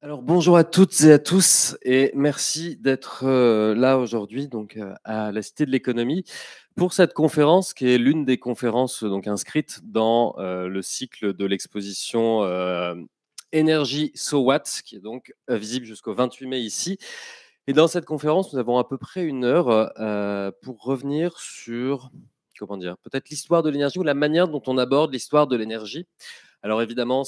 Alors bonjour à toutes et à tous et merci d'être euh, là aujourd'hui donc euh, à la Cité de l'économie pour cette conférence qui est l'une des conférences donc inscrites dans euh, le cycle de l'exposition Énergie So What qui est donc visible jusqu'au 28 mai ici. Et dans cette conférence, nous avons à peu près une heure pour revenir sur comment dire, peut-être l'histoire de l'énergie ou la manière dont on aborde l'histoire de l'énergie. Alors évidemment,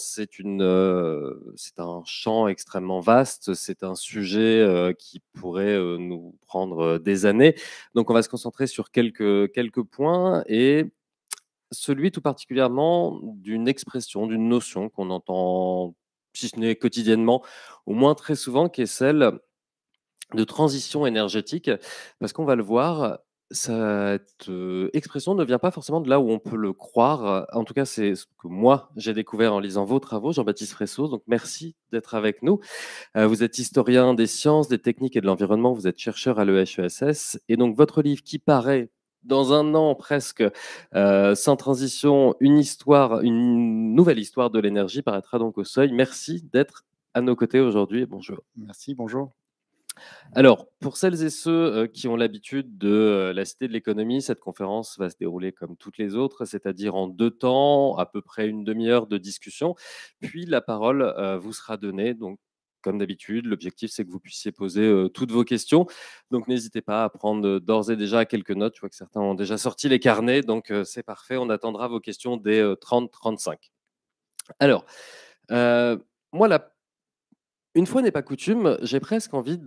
euh, c'est un champ extrêmement vaste, c'est un sujet euh, qui pourrait euh, nous prendre des années. Donc on va se concentrer sur quelques, quelques points et celui tout particulièrement d'une expression, d'une notion qu'on entend, si ce n'est quotidiennement, au moins très souvent, qui est celle de transition énergétique, parce qu'on va le voir, cette expression ne vient pas forcément de là où on peut le croire. En tout cas, c'est ce que moi, j'ai découvert en lisant vos travaux, Jean-Baptiste Fresseau. Donc, merci d'être avec nous. Vous êtes historien des sciences, des techniques et de l'environnement. Vous êtes chercheur à l'EHESS. Et donc, votre livre qui paraît dans un an presque, sans transition, une histoire, une nouvelle histoire de l'énergie paraîtra donc au seuil. Merci d'être à nos côtés aujourd'hui. Bonjour. Merci, bonjour. Alors, pour celles et ceux qui ont l'habitude de la Cité de l'économie, cette conférence va se dérouler comme toutes les autres, c'est-à-dire en deux temps, à peu près une demi-heure de discussion, puis la parole vous sera donnée. Donc, comme d'habitude, l'objectif, c'est que vous puissiez poser toutes vos questions. Donc, n'hésitez pas à prendre d'ores et déjà quelques notes. Je vois que certains ont déjà sorti les carnets, donc c'est parfait. On attendra vos questions dès 30-35. Alors, moi, la une fois n'est pas coutume, j'ai presque envie mmh,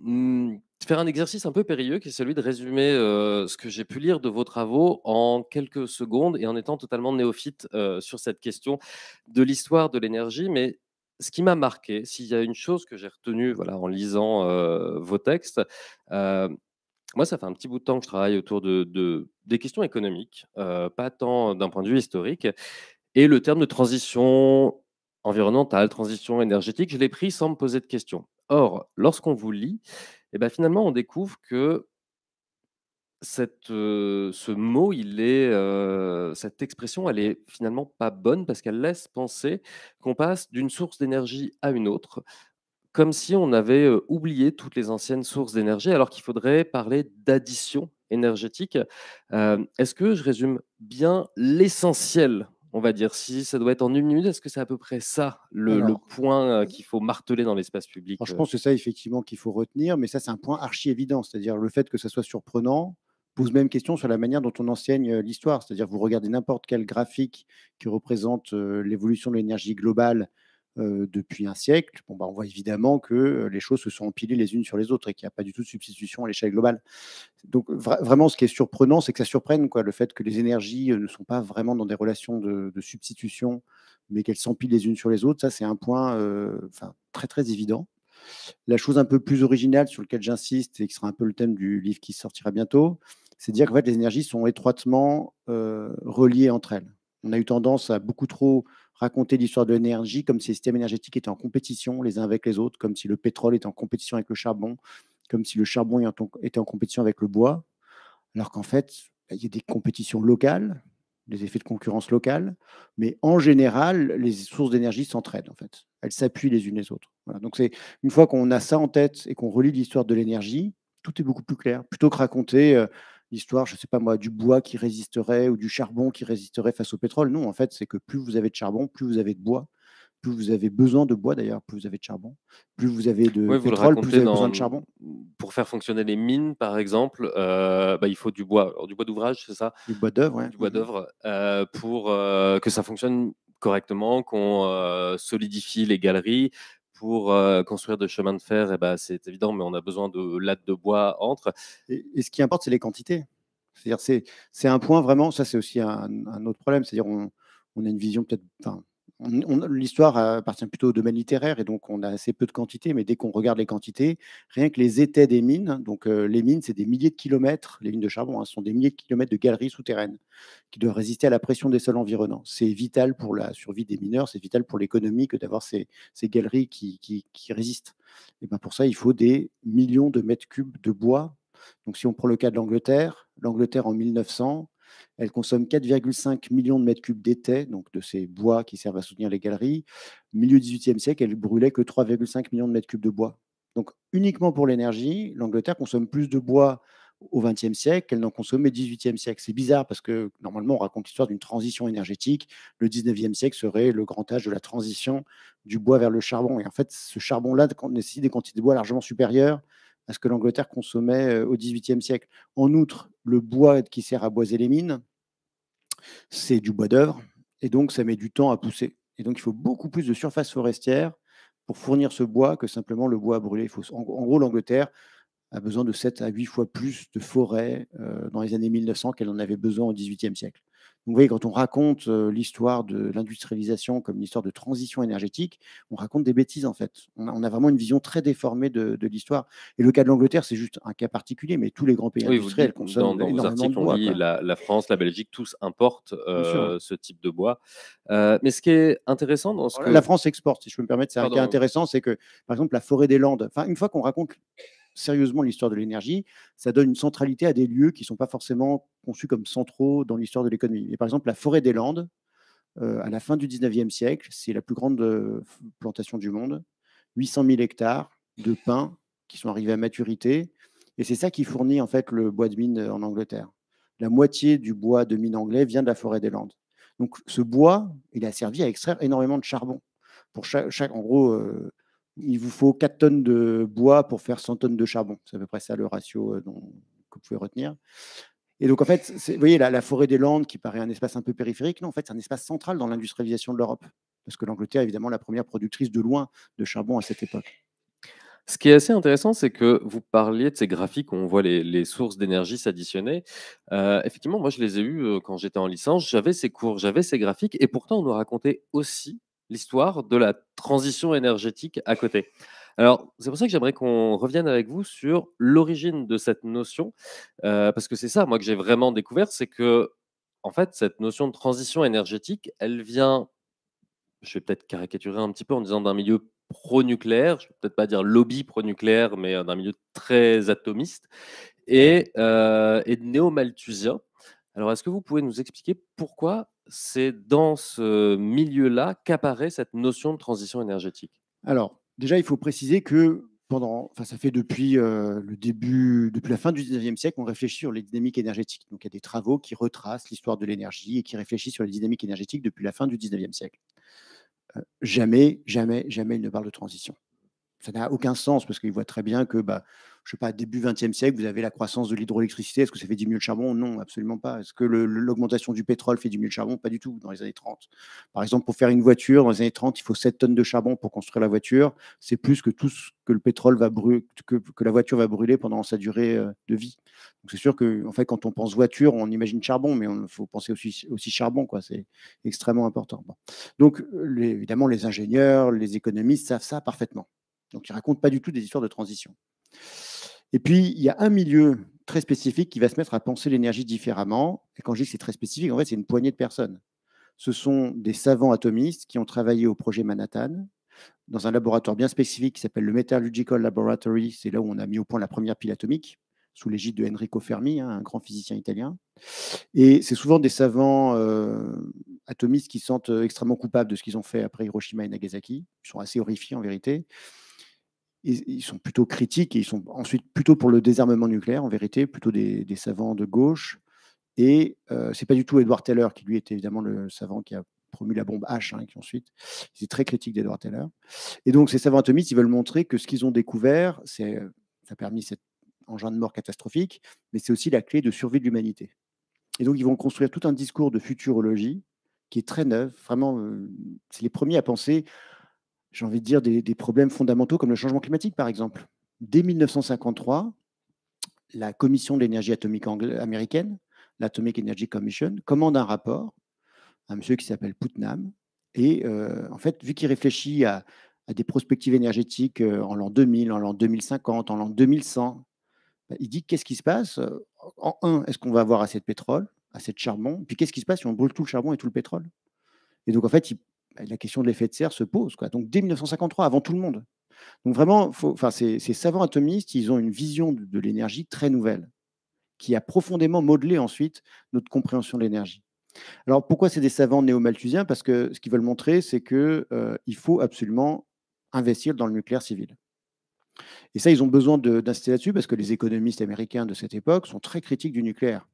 de faire un exercice un peu périlleux qui est celui de résumer ce que j'ai pu lire de vos travaux en quelques secondes et en étant totalement néophyte sur cette question de l'histoire de l'énergie. Mais ce qui m'a marqué, s'il y a une chose que j'ai retenue voilà, en lisant vos textes, moi, ça fait un petit bout de temps que je travaille autour de, de des questions économiques, pas tant d'un point de vue historique. Et le terme de transition environnementale, transition énergétique, je l'ai pris sans me poser de questions. Or, lorsqu'on vous lit, eh ben, finalement, on découvre que euh, ce mot, euh, cette expression, elle est finalement pas bonne parce qu'elle laisse penser qu'on passe d'une source d'énergie à une autre, comme si on avait euh, oublié toutes les anciennes sources d'énergie, alors qu'il faudrait parler d'addition énergétique. Est-ce que je résume bien l'essentiel on va dire, si ça doit être en une minute, est-ce que c'est à peu près ça le, point euh, qu'il faut marteler dans l'espace public Je euh? pense que ça, effectivement, qu'il faut retenir, mais ça, c'est un point archi évident, c'est-à-dire le fait que ça soit surprenant pose même question sur la manière dont on enseigne euh, l'histoire, c'est-à-dire vous regardez n'importe quel graphique qui représente l'évolution de l'énergie globale euh, depuis un siècle, bon, bah, on voit évidemment que euh, les choses se sont empilées les unes sur les autres et qu'il n'y a pas du tout de substitution à l'échelle globale. Donc vraiment, ce qui est surprenant, c'est que ça surprenne quoi, le fait que les énergies euh, ne sont pas vraiment dans des relations de, substitution, mais qu'elles s'empilent les unes sur les autres. Ça, c'est un point très très évident. La chose un peu plus originale sur laquelle j'insiste et qui sera un peu le thème du livre qui sortira bientôt, c'est de dire que fait les énergies sont étroitement reliées entre elles. On a eu tendance à beaucoup trop raconter l'histoire de l'énergie comme si les systèmes énergétiques étaient en compétition les uns avec les autres, comme si le pétrole était en compétition avec le charbon, comme si le charbon était en compétition avec le bois, alors qu'en fait, il y a des compétitions locales, des effets de concurrence locale, mais en général, les sources d'énergie s'entraident en fait. Elles s'appuient les unes les autres. Donc c'est une fois qu'on a ça en tête et qu'on relit l'histoire de l'énergie, tout est beaucoup plus clair. Plutôt que raconter euh, l'histoire, je ne sais pas moi, du bois qui résisterait ou du charbon qui résisterait face au pétrole. Non, en fait, c'est que plus vous avez de charbon, plus vous avez de bois, plus vous avez besoin de bois d'ailleurs, plus vous avez de charbon, plus vous avez de pétrole, plus vous avez besoin de charbon. Pour faire fonctionner les mines, par exemple, euh, bah, il faut du bois, du bois d'ouvrage, c'est ça Du bois d'œuvre, Du bois d'œuvre euh, pour euh, que ça fonctionne correctement, qu'on solidifie les galeries, pour euh, construire des chemins de fer, et eh bah ben, c'est évident, mais on a besoin de lattes de bois entre. Et, ce qui importe, c'est les quantités. C'est-à-dire, c'est un point vraiment, ça c'est aussi un, autre problème. C'est-à-dire, on, a une vision peut-être, L'histoire euh, appartient plutôt au domaine littéraire et donc on a assez peu de quantités, mais dès qu'on regarde les quantités, rien que les étais des mines, donc euh, les mines, c'est des milliers de kilomètres, les mines de charbon, hein, sont des milliers de kilomètres de galeries souterraines qui doivent résister à la pression des sols environnants. C'est vital pour la survie des mineurs, c'est vital pour l'économie que d'avoir ces, galeries qui, qui, qui résistent. Et ben pour ça, il faut des millions de mètres cubes de bois. Donc si on prend le cas de l'Angleterre, l'Angleterre en 1900, elle consomme 4,5 millions de mètres cubes d'été, donc de ces bois qui servent à soutenir les galeries. Au milieu du XVIIIe siècle, elle brûlait que 3,5 millions de mètres cubes de bois. Donc uniquement pour l'énergie, l'Angleterre consomme plus de bois au XXe siècle qu'elle n'en consommait au XVIIIe siècle. C'est bizarre parce que normalement on raconte l'histoire d'une transition énergétique. Le XIXe siècle serait le grand âge de la transition du bois vers le charbon. Et en fait, ce charbon-là nécessite des quantités de bois largement supérieures à ce que l'Angleterre consommait euh, au XVIIIe siècle. En outre, le bois qui sert à boiser les mines, c'est du bois d'œuvre, et donc ça met du temps à pousser. Et donc il faut beaucoup plus de surface forestière pour fournir ce bois que simplement le bois à brûler. En gros, l'Angleterre a besoin de 7 à 8 fois plus de forêts euh, dans les années 1900 qu'elle en avait besoin au XVIIIe siècle vous voyez, quand on raconte l'histoire de l'industrialisation comme une histoire de transition énergétique, on raconte des bêtises en fait. On a, vraiment une vision très déformée de, l'histoire. Et le cas de l'Angleterre, c'est juste un cas particulier, mais tous les grands pays industriels consomment dans, articles, bois. On dit, la, la, France, la Belgique, tous importent euh, ce type de bois. mais ce qui est intéressant dans ce que... La France exporte, si je peux me permettre, c'est un cas intéressant, c'est que par exemple la forêt des Landes, enfin une fois qu'on raconte sérieusement l'histoire de l'énergie, ça donne une centralité à des lieux qui ne sont pas forcément conçus comme centraux dans l'histoire de l'économie. Et par exemple, la forêt des Landes, euh, à la fin du 19e siècle, c'est la plus grande euh, plantation du monde, 800 000 hectares de pins qui sont arrivés à maturité, et c'est ça qui fournit en fait le bois de mine euh, en Angleterre. La moitié du bois de mine anglais vient de la forêt des Landes. Donc ce bois, il a servi à extraire énormément de charbon. Pour chaque, en gros, il vous faut 4 tonnes de bois pour faire 100 tonnes de charbon. C'est à peu près ça le ratio euh, que vous pouvez retenir. Et donc, en fait, vous voyez, la, forêt des Landes, qui paraît un espace un peu périphérique, non, en fait, c'est un espace central dans l'industrialisation de l'Europe. Parce que l'Angleterre est évidemment la première productrice de loin de charbon à cette époque. Ce qui est assez intéressant, c'est que vous parliez de ces graphiques où on voit les, sources d'énergie s'additionner. Euh, effectivement, moi, je les ai eus euh, quand j'étais en licence. J'avais ces cours, j'avais ces graphiques. Et pourtant, on nous racontait aussi l'histoire de la transition énergétique à côté. Alors, c'est pour ça que j'aimerais qu'on revienne avec vous sur l'origine de cette notion, euh, parce que c'est ça, moi, que j'ai vraiment découvert, c'est que, en fait, cette notion de transition énergétique, elle vient, je vais peut-être caricaturer un petit peu en disant d'un milieu pro-nucléaire, je ne vais peut-être pas dire lobby pro-nucléaire, mais euh, d'un milieu très atomiste, et, euh, et néo-malthusien. Alors, est-ce que vous pouvez nous expliquer pourquoi c'est dans ce milieu-là qu'apparaît cette notion de transition énergétique Alors, déjà, il faut préciser que pendant, enfin, ça fait depuis euh, le début, depuis la fin du 19e siècle, on réfléchit sur les dynamiques énergétiques. Donc, il y a des travaux qui retracent l'histoire de l'énergie et qui réfléchissent sur les dynamiques énergétiques depuis la fin du 19e siècle. Euh, jamais, jamais, jamais, il ne parle de transition. Ça n'a aucun sens parce qu'il voit très bien que bah, je sais pas, début 20e siècle, vous avez la croissance de l'hydroélectricité. Est-ce que ça fait mieux le charbon Non, absolument pas. Est-ce que l'augmentation du pétrole fait diminuer le charbon Pas du tout, dans les années 30. Par exemple, pour faire une voiture, dans les années 30, il faut 7 tonnes de charbon pour construire la voiture. C'est plus que tout ce que le pétrole va brûler, que, la voiture va brûler pendant sa durée euh, de vie. Donc c'est sûr que, en fait, quand on pense voiture, on imagine charbon, mais il faut penser aussi, charbon, quoi. C'est extrêmement important. Donc, évidemment, les ingénieurs, les économistes savent ça parfaitement. Donc, ils racontent pas du tout des histoires de transition. Et puis, il y a un milieu très spécifique qui va se mettre à penser l'énergie différemment. Et quand je dis que c'est très spécifique, en fait, c'est une poignée de personnes. Ce sont des savants atomistes qui ont travaillé au projet Manhattan, dans un laboratoire bien spécifique qui s'appelle le Metallurgical Laboratory. C'est là où on a mis au point la première pile atomique, sous l'égide de Enrico Fermi, hein, un grand physicien italien. Et c'est souvent des savants euh, atomistes qui se sentent euh, extrêmement coupables de ce qu'ils ont fait après Hiroshima et Nagasaki. Ils sont assez horrifiés en vérité ils, sont plutôt critiques et ils sont ensuite plutôt pour le désarmement nucléaire, en vérité, plutôt des, savants de gauche. Et ce euh, c'est pas du tout Edward Teller qui lui était évidemment le savant qui a promu la bombe H, hein, qui ensuite, c'est très critique d'Edward Teller. Et donc ces savants atomistes, ils veulent montrer que ce qu'ils ont découvert, c'est ça a permis cet engin de mort catastrophique, mais c'est aussi la clé de survie de l'humanité. Et donc ils vont construire tout un discours de futurologie qui est très neuf. Vraiment, euh, c'est les premiers à penser j'ai envie de dire, des, problèmes fondamentaux comme le changement climatique, par exemple. Dès 1953, la Commission de l'énergie atomique américaine, l'Atomic Energy Commission, commande un rapport à un monsieur qui s'appelle Putnam. Et euh, en fait, vu qu'il réfléchit à, des prospectives énergétiques euh, en l'an 2000, en l'an 2050, en l'an 2100, bah, il dit qu'est-ce qui se passe euh, En un, est-ce qu'on va avoir assez de pétrole, assez de charbon Puis qu'est-ce qui se passe si on brûle tout le charbon et tout le pétrole Et donc, en fait, il bah, la question de l'effet de serre se pose. Quoi. Donc dès 1953, avant tout le monde. Donc vraiment, enfin, ces, savants atomistes, ils ont une vision de, l'énergie très nouvelle, qui a profondément modelé ensuite notre compréhension de l'énergie. Alors pourquoi c'est des savants néo-malthusiens Parce que ce qu'ils veulent montrer, c'est qu'il euh, il faut absolument investir dans le nucléaire civil. Et ça, ils ont besoin d'insister là-dessus parce que les économistes américains de cette époque sont très critiques du nucléaire.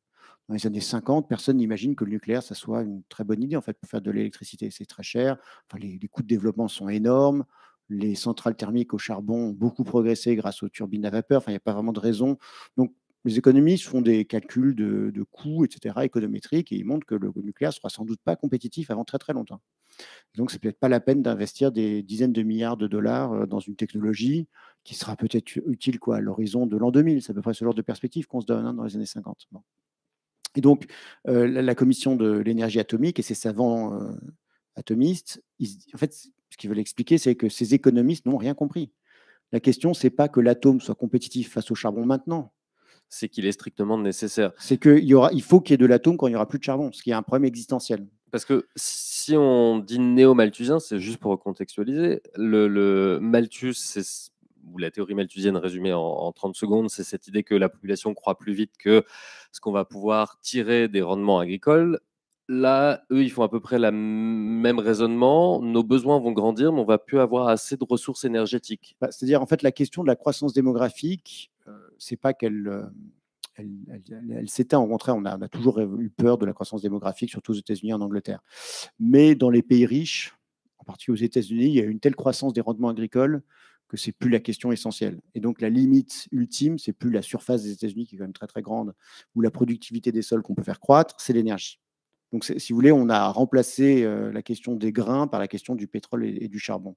Dans les années 50, personne n'imagine que le nucléaire, ça soit une très bonne idée en fait pour faire de l'électricité. C'est très cher. Enfin, les, coûts de développement sont énormes. Les centrales thermiques au charbon ont beaucoup progressé grâce aux turbines à vapeur. Enfin, il n'y a pas vraiment de raison. Donc, les économistes font des calculs de, coûts, etc., économétriques, et ils montrent que le nucléaire ne sera sans doute pas compétitif avant très très longtemps. Donc, ce n'est peut-être pas la peine d'investir des dizaines de milliards de dollars euh, dans une technologie qui sera peut-être utile quoi, à l'horizon de l'an 2000. C'est à peu près ce genre de perspective qu'on se donne hein, dans les années 50. Et donc, euh, la, commission de l'énergie atomique et ses savants euh, atomistes, en fait, ce qu'ils veulent expliquer, c'est que ces économistes n'ont rien compris. La question, c'est pas que l'atome soit compétitif face au charbon maintenant. C'est qu'il est strictement nécessaire. C'est qu'il y aura, il faut qu'il y ait de l'atome quand il n'y aura plus de charbon, ce qui est un problème existentiel. Parce que si on dit néo-malthusien, c'est juste pour contextualiser. le Malthus, c'est ou la théorie malthusienne résumée en, 30 secondes, c'est cette idée que la population croit plus vite que ce qu'on va pouvoir tirer des rendements agricoles. Là, eux, ils font à peu près le même raisonnement. Nos besoins vont grandir, mais on va plus avoir assez de ressources énergétiques. Bah, c'est-à-dire, en fait, la question de la croissance démographique, euh, c'est pas qu'elle euh, elle, s'éteint. Au contraire, on a, on a, toujours eu peur de la croissance démographique, surtout aux États-Unis et en Angleterre. Mais dans les pays riches, en particulier aux États-Unis, il y a une telle croissance des rendements agricoles que c'est plus la question essentielle. Et donc la limite ultime, c'est plus la surface des États-Unis qui est quand même très très grande, ou la productivité des sols qu'on peut faire croître, c'est l'énergie. Donc, si vous voulez, on a remplacé euh, la question des grains par la question du pétrole et, du charbon.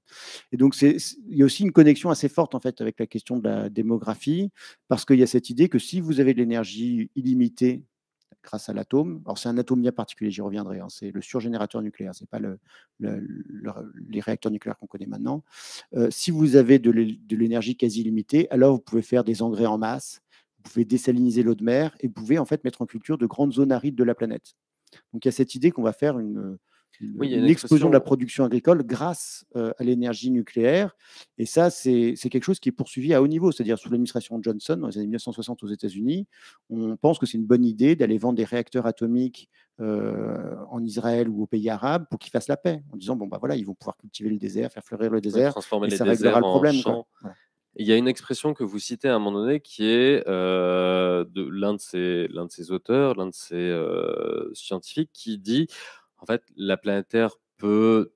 Et donc, il y a aussi une connexion assez forte en fait avec la question de la démographie, parce qu'il y a cette idée que si vous avez de l'énergie illimitée grâce à l'atome. Alors, c'est un atome bien particulier, j'y reviendrai. Hein. C'est le surgénérateur nucléaire, ce n'est pas les réacteurs nucléaires qu'on connaît maintenant. Euh, si vous avez de l'énergie quasi limitée, alors vous pouvez faire des engrais en masse, vous pouvez désaliniser l'eau de mer et vous pouvez en fait mettre en culture de grandes zones arides de la planète. Donc, il y a cette idée qu'on va faire une l'explosion de la production agricole grâce euh, à l'énergie nucléaire. Et ça, c'est quelque chose qui est poursuivi à haut niveau, c'est-à-dire sous l'administration Johnson, dans les années 1960 aux États-Unis. On pense que c'est une bonne idée d'aller vendre des réacteurs atomiques euh, en Israël ou aux pays arabes pour qu'ils fassent la paix, en disant, bon, bah voilà, ils vont pouvoir cultiver le désert, faire fleurir le désert, et ça réglera le problème. Il y a une expression que vous citez à un moment donné qui est euh, de l'un de, de, ses auteurs, l'un de ces scientifiques, qui dit en fait, la planète Terre peut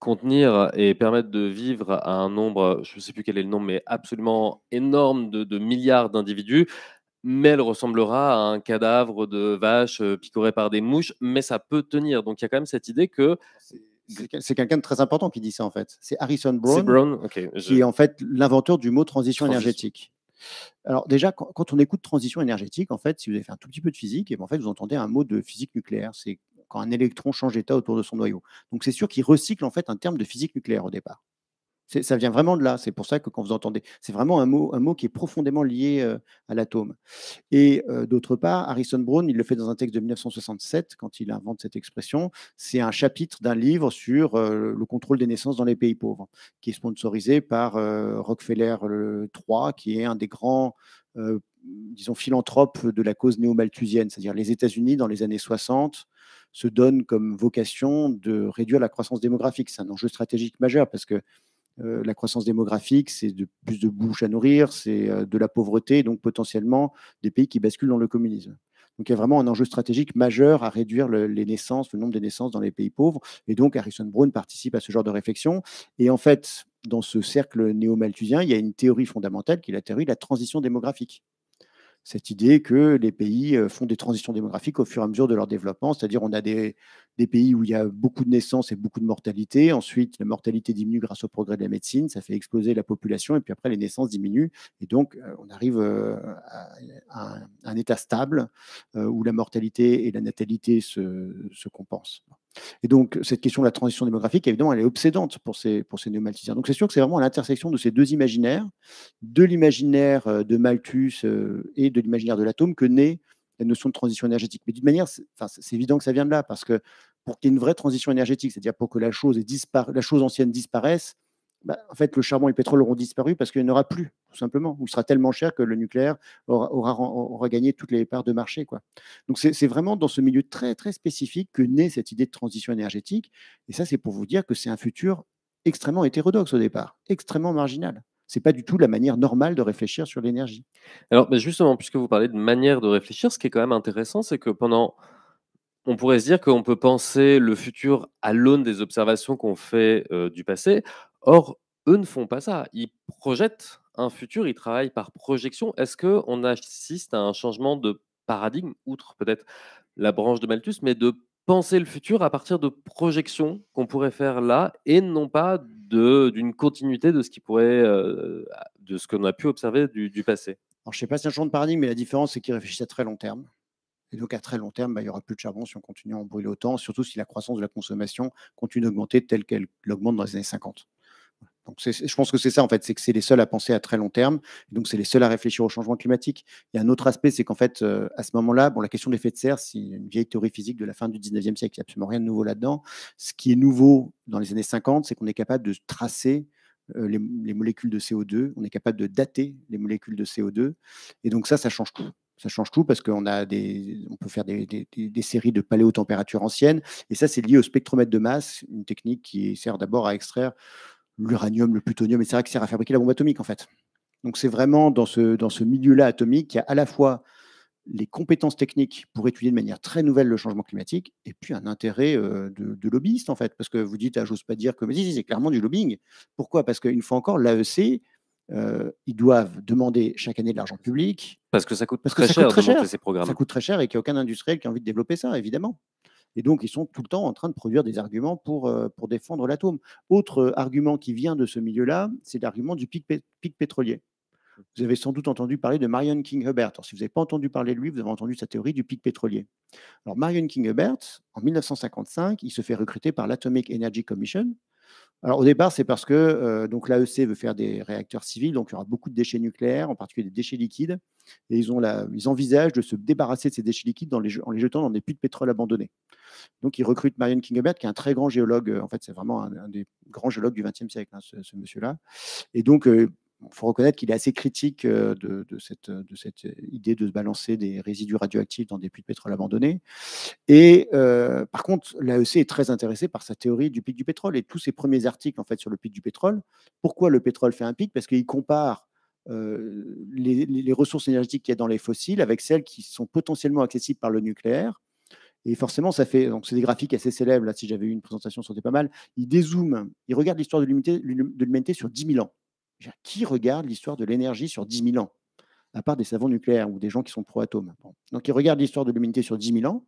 contenir et permettre de vivre à un nombre, je ne sais plus quel est le nombre, mais absolument énorme de, milliards d'individus, mais elle ressemblera à un cadavre de vache euh, picoré par des mouches, mais ça peut tenir. Donc il y a quand même cette idée que... C'est quelqu'un de très important qui dit ça en fait. C'est Harrison Brown, qui est en fait l'inventeur du mot transition, énergétique. Alors déjà, quand on écoute transition énergétique, en fait, si vous avez fait un tout petit peu de physique, et ben, en fait, vous entendez un mot de physique nucléaire. C'est un électron change d'état autour de son noyau. Donc c'est sûr qu'il recycle en fait un terme de physique nucléaire au départ. Ça vient vraiment de là. C'est pour ça que quand vous entendez, c'est vraiment un mot, un mot qui est profondément lié euh, à l'atome. Et euh, d'autre part, Harrison Brown, il le fait dans un texte de 1967 quand il invente cette expression. C'est un chapitre d'un livre sur euh, le contrôle des naissances dans les pays pauvres, qui est sponsorisé par Rockefeller III, qui est un des grands disons, philanthropes de la cause néo-malthusienne, c'est-à-dire les États-Unis dans les années 60 se donne comme vocation de réduire la croissance démographique. C'est un enjeu stratégique majeur parce que euh, la croissance démographique, c'est de plus de bouches à nourrir, c'est euh, de la pauvreté, donc potentiellement des pays qui basculent dans le communisme. Donc il y a vraiment un enjeu stratégique majeur à réduire les naissances, le nombre des naissances dans les pays pauvres. Et donc Harrison Brown participe à ce genre de réflexion. Et en fait, dans ce cercle néo-malthusien, il y a une théorie fondamentale qui est la théorie de la transition démographique cette idée que les pays euh, font des transitions démographiques au fur et à mesure de leur développement, c'est-à-dire on a des, pays où il y a beaucoup de naissances et beaucoup de mortalité, ensuite la mortalité diminue grâce au progrès de la médecine, ça fait exploser la population, et puis après les naissances diminuent, et donc euh, on arrive euh, à, un, état stable où la mortalité et la natalité se compensent. Et donc, cette question de la transition démographique, évidemment, elle est obsédante pour ces, pour ces néo Donc, c'est sûr que c'est vraiment à l'intersection de ces deux imaginaires, de l'imaginaire euh, de Malthus euh, et de l'imaginaire de l'atome, que naît la notion de transition énergétique. Mais d'une manière, c'est évident que ça vient de là, parce que pour qu'il y ait une vraie transition énergétique, c'est-à-dire pour que la chose, la chose ancienne disparaisse, bah, en fait, le charbon et le pétrole auront disparu parce qu'il n'y en aura plus, tout simplement, ou sera tellement cher que le nucléaire aura, aura, gagné toutes les parts de marché. Quoi. Donc, c'est vraiment dans ce milieu très, très spécifique que naît cette idée de transition énergétique. Et ça, c'est pour vous dire que c'est un futur extrêmement hétérodoxe au départ, extrêmement marginal. Ce n'est pas du tout la manière normale de réfléchir sur l'énergie. Alors, bah, justement, puisque vous parlez de manière de réfléchir, ce qui est quand même intéressant, c'est que pendant on pourrait se dire qu'on peut penser le futur à l'aune des observations qu'on fait euh, du passé. Or, eux ne font pas ça. Ils projettent un futur, ils travaillent par projection. Est-ce qu'on assiste à un changement de paradigme, outre peut-être la branche de Malthus, mais de penser le futur à partir de projections qu'on pourrait faire là et non pas d'une continuité de ce qui pourrait, euh, de ce qu'on a pu observer du, passé. Alors, je ne sais pas si c'est un changement de paradigme, mais la différence, c'est qu'ils réfléchissent à très long terme. Et donc, à très long terme, bah, il n'y aura plus de charbon si on continue à en brûler autant, surtout si la croissance de la consommation continue d'augmenter telle qu'elle l'augmente dans les années 50 je pense que c'est ça en fait, c'est que c'est les seuls à penser à très long terme, donc c'est les seuls à réfléchir au changement climatique. Il y a un autre aspect, c'est qu'en fait, euh, à ce moment-là, bon, la question de l'effet de serre, c'est une vieille théorie physique de la fin du 19e siècle, il n'y a absolument rien de nouveau là-dedans. Ce qui est nouveau dans les années 50, c'est qu'on est capable de tracer euh, les, molécules de CO2, on est capable de dater les molécules de CO2, et donc ça, ça change tout ça change tout parce qu'on a des, on peut faire des, des séries de paléotempératures anciennes. Et ça, c'est lié au spectromètre de masse, une technique qui sert d'abord à extraire l'uranium, le plutonium, etc., qui sert à fabriquer la bombe atomique, en fait. Donc c'est vraiment dans ce, dans ce milieu-là atomique qu'il y a à la fois les compétences techniques pour étudier de manière très nouvelle le changement climatique, et puis un intérêt euh, de, lobbyistes, lobbyiste, en fait, parce que vous dites, ah, j'ose pas dire que, mais c'est clairement du lobbying. Pourquoi Parce qu'une fois encore, l'AEC, euh, ils doivent demander chaque année de l'argent public. Parce que ça coûte très, cher ces programmes. Ça coûte très cher et qu'il n'y a aucun industriel qui a envie de développer ça, évidemment. Et donc, ils sont tout le temps en train de produire des arguments pour, euh, pour défendre l'atome. Autre euh, argument qui vient de ce milieu-là, c'est l'argument du pic, pétrolier. Vous avez sans doute entendu parler de Marion King Hubbert. si vous n'avez pas entendu parler de lui, vous avez entendu sa théorie du pic pétrolier. Alors, Marion King Hubbert, en 1955, il se fait recruter par l'Atomic Energy Commission, au départ, c'est parce que euh, l'AEC veut faire des réacteurs civils, donc il y aura beaucoup de déchets nucléaires, en particulier des déchets liquides, et ils, ont la, ils envisagent de se débarrasser de ces déchets liquides en les jetant dans des puits de pétrole abandonnés. Donc ils recrutent Marion Kingebert, qui est un très grand géologue, euh, en fait c'est vraiment un, des grands géologues du XXe siècle, hein, ce, monsieur-là. Et donc euh, il faut reconnaître qu'il est assez critique euh, de, cette, euh, de, cette, euh, idée de se balancer des résidus radioactifs dans des puits de pétrole abandonnés. Et par contre, l'AEC est très intéressé par sa théorie du pic du pétrole et tous ses premiers articles en fait sur le pic du pétrole. Pourquoi le pétrole fait un pic Parce qu'il compare les, ressources énergétiques qu'il y a dans les fossiles avec celles qui sont potentiellement accessibles par le nucléaire. Et forcément, ça fait. Donc, c'est des graphiques assez célèbres. Là, si j'avais eu une présentation, ça aurait pas mal. Il dézoome, il regarde l'histoire de l'humanité sur 10 000 ans. Qui regarde l'histoire de l'énergie sur 10 000 ans à part des savants nucléaires ou des gens qui sont pro-atomes. Donc, ils regardent l'histoire de l'humanité sur 10 000 ans.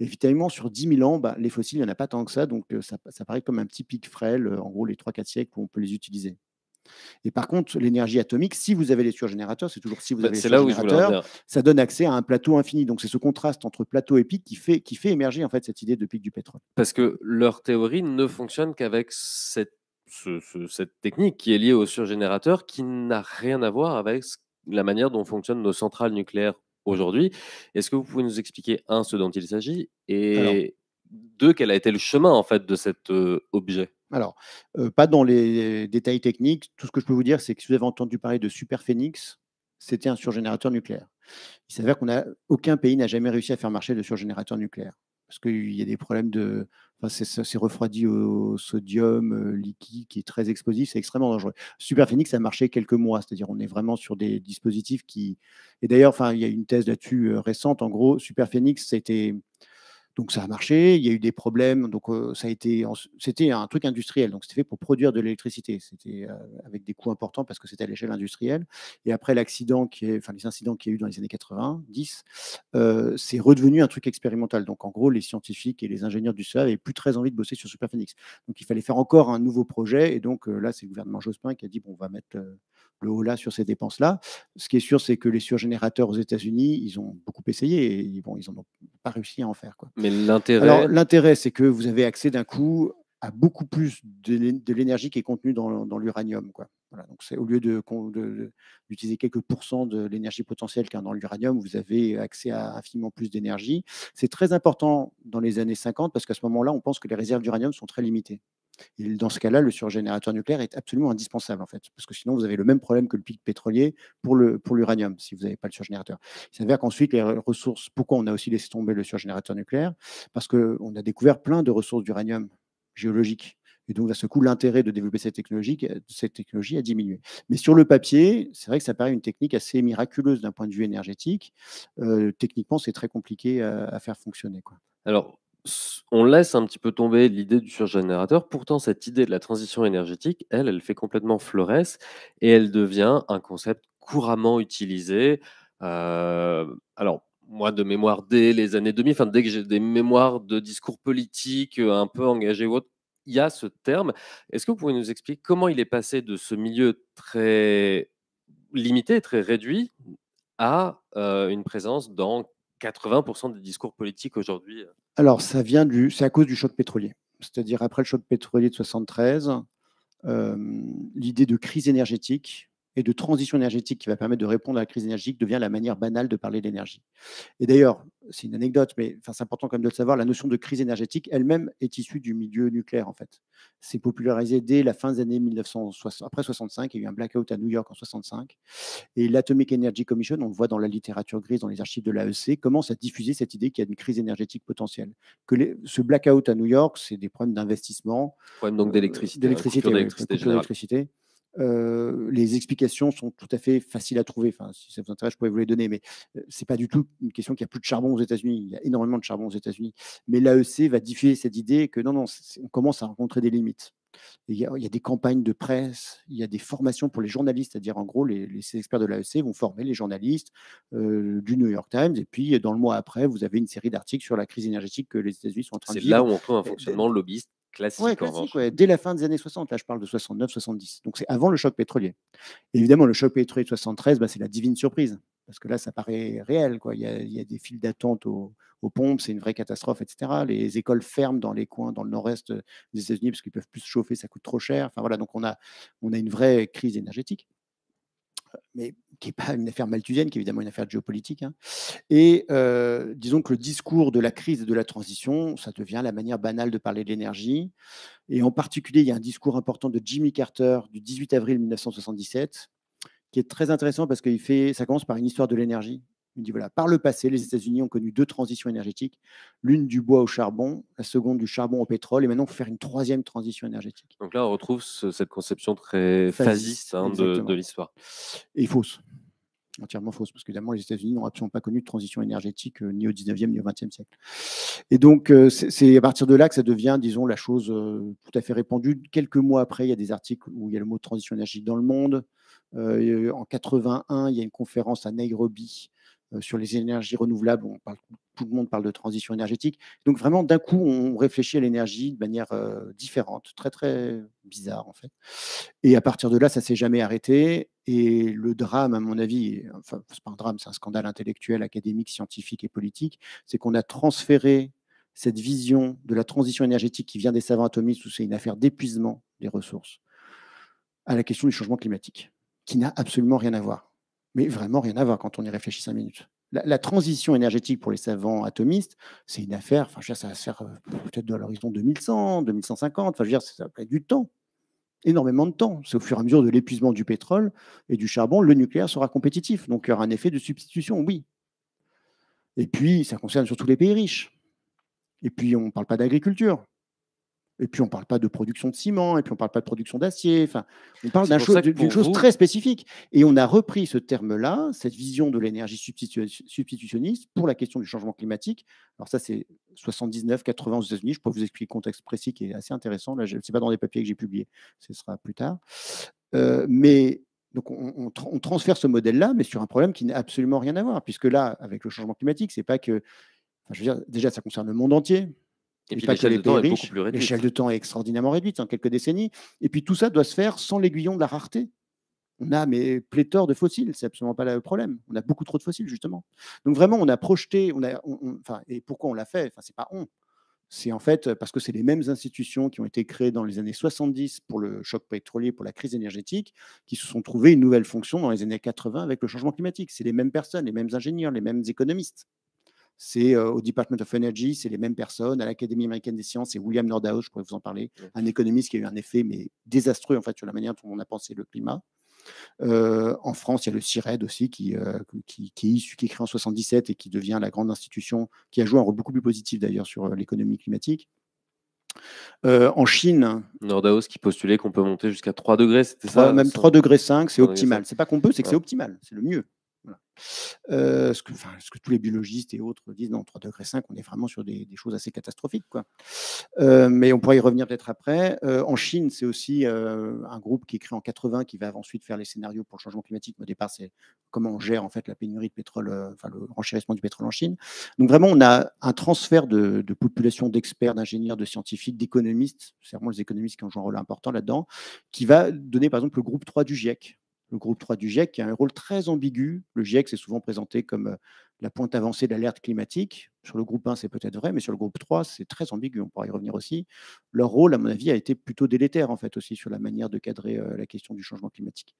Évidemment, sur 10 000 ans, bah, les fossiles, il n'y en a pas tant que ça, donc euh, ça, paraît comme un petit pic frêle, euh, en gros, les 3-4 siècles où on peut les utiliser. Et par contre, l'énergie atomique, si vous avez les surgénérateurs, c'est toujours si vous bah, avez les surgénérateurs, ça donne accès à un plateau infini. Donc c'est ce contraste entre plateau et pic qui fait, qui fait émerger en fait cette idée de pic du pétrole. Parce que leur théorie ne fonctionne qu'avec cette cette technique qui est liée au surgénérateur, qui n'a rien à voir avec la manière dont fonctionnent nos centrales nucléaires aujourd'hui. Est-ce que vous pouvez nous expliquer, un, ce dont il s'agit, et deux, quel a été le chemin en fait de cet euh, objet alors, euh, pas dans les détails techniques. Tout ce que je peux vous dire, c'est que si vous avez entendu parler de Phoenix, c'était un surgénérateur nucléaire. Il s'avère qu'on a aucun pays n'a jamais réussi à faire marcher le surgénérateur nucléaire parce qu'il y a des problèmes de. Enfin, c'est refroidi au sodium euh, liquide qui est très explosif, c'est extrêmement dangereux. Superphénix a marché quelques mois, c'est-à-dire on est vraiment sur des dispositifs qui. Et d'ailleurs, enfin, il y a une thèse là-dessus euh, récente. En gros, Superphénix, c'était donc ça a marché, il y a eu des problèmes, donc c'était un truc industriel, donc c'était fait pour produire de l'électricité, c'était avec des coûts importants parce que c'était à l'échelle industrielle. Et après l'accident, qui enfin les incidents qu'il y a eu dans les années 80, 10, c'est redevenu un truc expérimental. Donc en gros, les scientifiques et les ingénieurs du CEA n'avaient plus très envie de bosser sur Superphénix. Donc il fallait faire encore un nouveau projet, et donc là c'est le gouvernement Jospin qui a dit bon, on va mettre le haut là sur ces dépenses-là. Ce qui est sûr, c'est que les surgénérateurs aux États-Unis, ils ont beaucoup essayé et bon, ils n'ont pas réussi à en faire. Quoi l'intérêt. l'intérêt, c'est que vous avez accès d'un coup à beaucoup plus de l'énergie qui est contenue dans, l'uranium. Quoi. donc c'est, au lieu de, d'utiliser quelques pourcents de l'énergie potentielle qu'il y a dans l'uranium, vous avez accès à infiniment plus d'énergie. C'est très important dans les années 50 parce qu'à ce moment-là, on pense que les réserves d'uranium sont très limitées dans ce cas-là, le surgénérateur nucléaire est absolument indispensable, en fait, parce que sinon, vous avez le même problème que le pic pétrolier pour l'uranium, pour si vous n'avez pas le surgénérateur. Il s'avère qu'ensuite, les ressources, pourquoi on a aussi laissé tomber le surgénérateur nucléaire Parce qu'on a découvert plein de ressources d'uranium géologiques. Et donc, à ce coup, l'intérêt de développer cette technologie, euh, cette technologie a diminué. Mais sur le papier, c'est vrai que ça paraît une technique assez miraculeuse d'un point de vue énergétique. Euh, techniquement, c'est très compliqué à, faire fonctionner. Quoi. Alors, on laisse un petit peu tomber l'idée du surgénérateur. Pourtant, cette idée de la transition énergétique, elle, elle fait complètement floresse et elle devient un concept couramment utilisé. Euh, alors, moi, de mémoire, dès les années 2000, enfin, dès que j'ai des mémoires de discours politiques euh, un peu engagés ou il y a ce terme. Est-ce que vous pouvez nous expliquer comment il est passé de ce milieu très limité, très réduit, à euh, une présence dans 80% des discours politiques aujourd'hui alors, ça vient du, c'est à cause du choc pétrolier. C'est-à-dire après le choc pétrolier de 73, euh, l'idée de crise énergétique et de transition énergétique qui va permettre de répondre à la crise énergétique devient la manière banale de parler d'énergie. Et d'ailleurs, c'est une anecdote, mais enfin, c'est important quand même de le savoir, la notion de crise énergétique elle-même est issue du milieu nucléaire en fait. C'est popularisé dès la fin des années 1960, après 65, il y a eu un blackout à New York en 65, et l'Atomic Energy Commission, on le voit dans la littérature grise, dans les archives de l'AEC, commence à diffuser cette idée qu'il y a une crise énergétique potentielle. Que ce blackout à New York, c'est des problèmes d'investissement, problèmes donc euh, d'électricité, d'électricité, les explications sont tout à fait faciles à trouver. Enfin, si ça vous intéresse, je pourrais vous les donner, mais c'est pas du tout une question qu'il n'y a plus de charbon aux États-Unis. Il y a énormément de charbon aux États-Unis. Mais l'AEC va diffuser cette idée que non, non, on commence à rencontrer des limites. Il y, a, des campagnes de presse, il y a des formations pour les journalistes, c'est-à-dire en gros, les, experts de l'AEC vont former les journalistes du New York Times, et puis dans le mois après, vous avez une série d'articles sur la crise énergétique que les États-Unis sont en train de vivre. C'est là où on trouve un fonctionnement lobbyiste Classique, dès la fin des années 60. Là, je parle de 69-70. Donc, c'est avant le choc pétrolier. évidemment, le choc pétrolier de 73, bah, c'est la divine surprise. Parce que là, ça paraît réel. Il, y a, des files d'attente aux, pompes, c'est une vraie catastrophe, etc. Les écoles ferment dans les coins, dans le nord-est euh, des États-Unis, parce qu'ils peuvent plus se chauffer, ça coûte trop cher. Enfin, voilà, donc on a une vraie crise énergétique mais qui n'est pas une affaire malthusienne, qui est évidemment une affaire géopolitique. Hein. Et euh, disons que le discours de la crise et de la transition, ça devient la manière banale de parler de l'énergie. Et en particulier, il y a un discours important de Jimmy Carter du 18 avril 1977, qui est très intéressant parce que ça commence par une histoire de l'énergie. Il dit voilà, par le passé, les États-Unis ont connu deux transitions énergétiques, l'une du bois au charbon, la seconde du charbon au pétrole, et maintenant il faut faire une troisième transition énergétique. Donc là, on retrouve cette conception très phasiste, hein, de, l'histoire. Et fausse, entièrement fausse, parce qu'évidemment, les États-Unis n'ont absolument pas connu de transition énergétique euh, ni au 19e ni au 20e siècle. Et donc, euh, c'est à partir de là que ça devient, disons, la chose euh, tout à fait répandue. Quelques mois après, il y a des articles où il y a le mot transition énergétique dans le monde. en 81, il y a une conférence à Nairobi euh, sur les énergies renouvelables, on tout le monde parle de transition énergétique. Donc vraiment, d'un coup, on réfléchit à l'énergie de manière euh, différente, très très bizarre en fait. Et à partir de là, ça s'est jamais arrêté. Et le drame, à mon avis, enfin c'est pas un drame, c'est un scandale intellectuel, académique, scientifique et politique, c'est qu'on a transféré cette vision de la transition énergétique qui vient des savants atomistes, où c'est une affaire d'épuisement des ressources, à la question du changement climatique, qui n'a absolument rien à voir mais vraiment rien à voir quand on y réfléchit cinq minutes. La, transition énergétique pour les savants atomistes, c'est une affaire, enfin, je ça va se faire euh, peut-être de l'horizon 2100, 2150, enfin, je veux dire, ça va du temps, énormément de temps. C'est au fur et à mesure de l'épuisement du pétrole et du charbon, le nucléaire sera compétitif. Donc, il y aura un effet de substitution, oui. Et puis, ça concerne surtout les pays riches. Et puis, on ne parle pas d'agriculture. Et puis on ne parle pas de production de ciment, et puis on ne parle pas de production d'acier. Enfin, on parle d'une chose très spécifique. Et on a repris ce terme-là, cette vision de l'énergie substitutionniste pour la question du changement climatique. Alors ça, c'est 79, 80 aux États-Unis. Je peux vous expliquer le contexte précis qui est assez intéressant. Là, ce sais pas dans les papiers que j'ai publiés. Ce sera plus tard. Euh, mais donc on, on, transfère ce modèle-là, mais sur un problème qui n'a absolument rien à voir, puisque là, avec le changement climatique, c'est pas que, je veux dire, déjà ça concerne le monde entier, l'échelle de temps est extraordinairement réduite en quelques décennies. Et puis tout ça doit se faire sans l'aiguillon de la rareté. On a mais pléthore de fossiles, c'est absolument pas le problème. On a beaucoup trop de fossiles justement. Donc vraiment, on a projeté, on a, enfin, et pourquoi on l'a fait Enfin, c'est pas on. C'est en fait parce que c'est les mêmes institutions qui ont été créées dans les années 70 pour le choc pétrolier, pour la crise énergétique, qui se sont trouvées une nouvelle fonction dans les années 80 avec le changement climatique. C'est les mêmes personnes, les mêmes ingénieurs, les mêmes économistes c'est euh, au Department of Energy, c'est les mêmes personnes, à l'Académie américaine des sciences, c'est William Nordhaus, je pourrais vous en parler, un économiste qui a eu un effet mais désastreux en fait sur la manière dont on a pensé le climat. Euh, en France, il y a le CIRED aussi euh, qui, qui, est issu, qui est créé en 77 et qui devient la grande institution qui a joué un rôle beaucoup plus positif d'ailleurs sur l'économie climatique. en Chine. Nordhaus qui postulait qu'on peut monter jusqu'à 3 degrés, c'était ça Même 3 degrés 5, c'est optimal. C'est pas qu'on peut, c'est que c'est optimal, c'est le mieux ce, que, tous les biologistes et autres disent, dans 3 degrés 5, on est vraiment sur des, choses assez catastrophiques. mais on pourrait y revenir peut-être après. en Chine, c'est aussi un groupe qui est créé en 80 qui va ensuite faire les scénarios pour le changement climatique. Mais au départ, c'est comment on gère en fait la pénurie de pétrole, le renchérissement du pétrole en Chine. Donc vraiment, on a un transfert de, de population d'experts, d'ingénieurs, de scientifiques, d'économistes, c'est vraiment les économistes qui ont joué un rôle important là-dedans, qui va donner par exemple le groupe 3 du GIEC le groupe 3 du GIEC, qui a un rôle très ambigu. Le GIEC, c'est souvent présenté comme euh, la pointe avancée de l'alerte climatique. Sur le groupe 1, c'est peut-être vrai, mais sur le groupe 3, c'est très ambigu. On pourra y revenir aussi. Leur rôle, à mon avis, a été plutôt délétère, en fait, aussi sur la manière de cadrer euh, la question du changement climatique.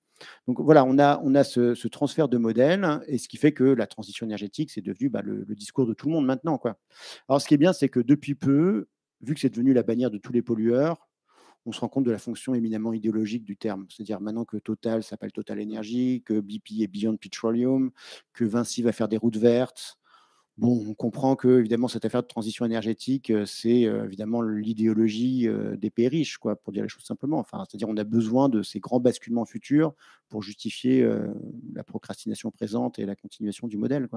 Donc voilà, on a, on a ce, transfert de modèle, et ce qui fait que la transition énergétique, c'est devenu bah, le, discours de tout le monde maintenant. Quoi. Alors, ce qui est bien, c'est que depuis peu, vu que c'est devenu la bannière de tous les pollueurs, on se rend compte de la fonction éminemment idéologique du terme. C'est-à-dire maintenant que Total s'appelle Total mmh. Energy, que BP est Beyond Petroleum, que Vinci va faire des routes vertes. Bon, on comprend que évidemment cette affaire de transition énergétique, euh, c'est euh, évidemment l'idéologie euh, des pays riches, quoi, pour dire les choses simplement. Enfin, c'est-à-dire on a besoin de ces grands basculements futurs pour justifier la procrastination présente et la continuation du modèle,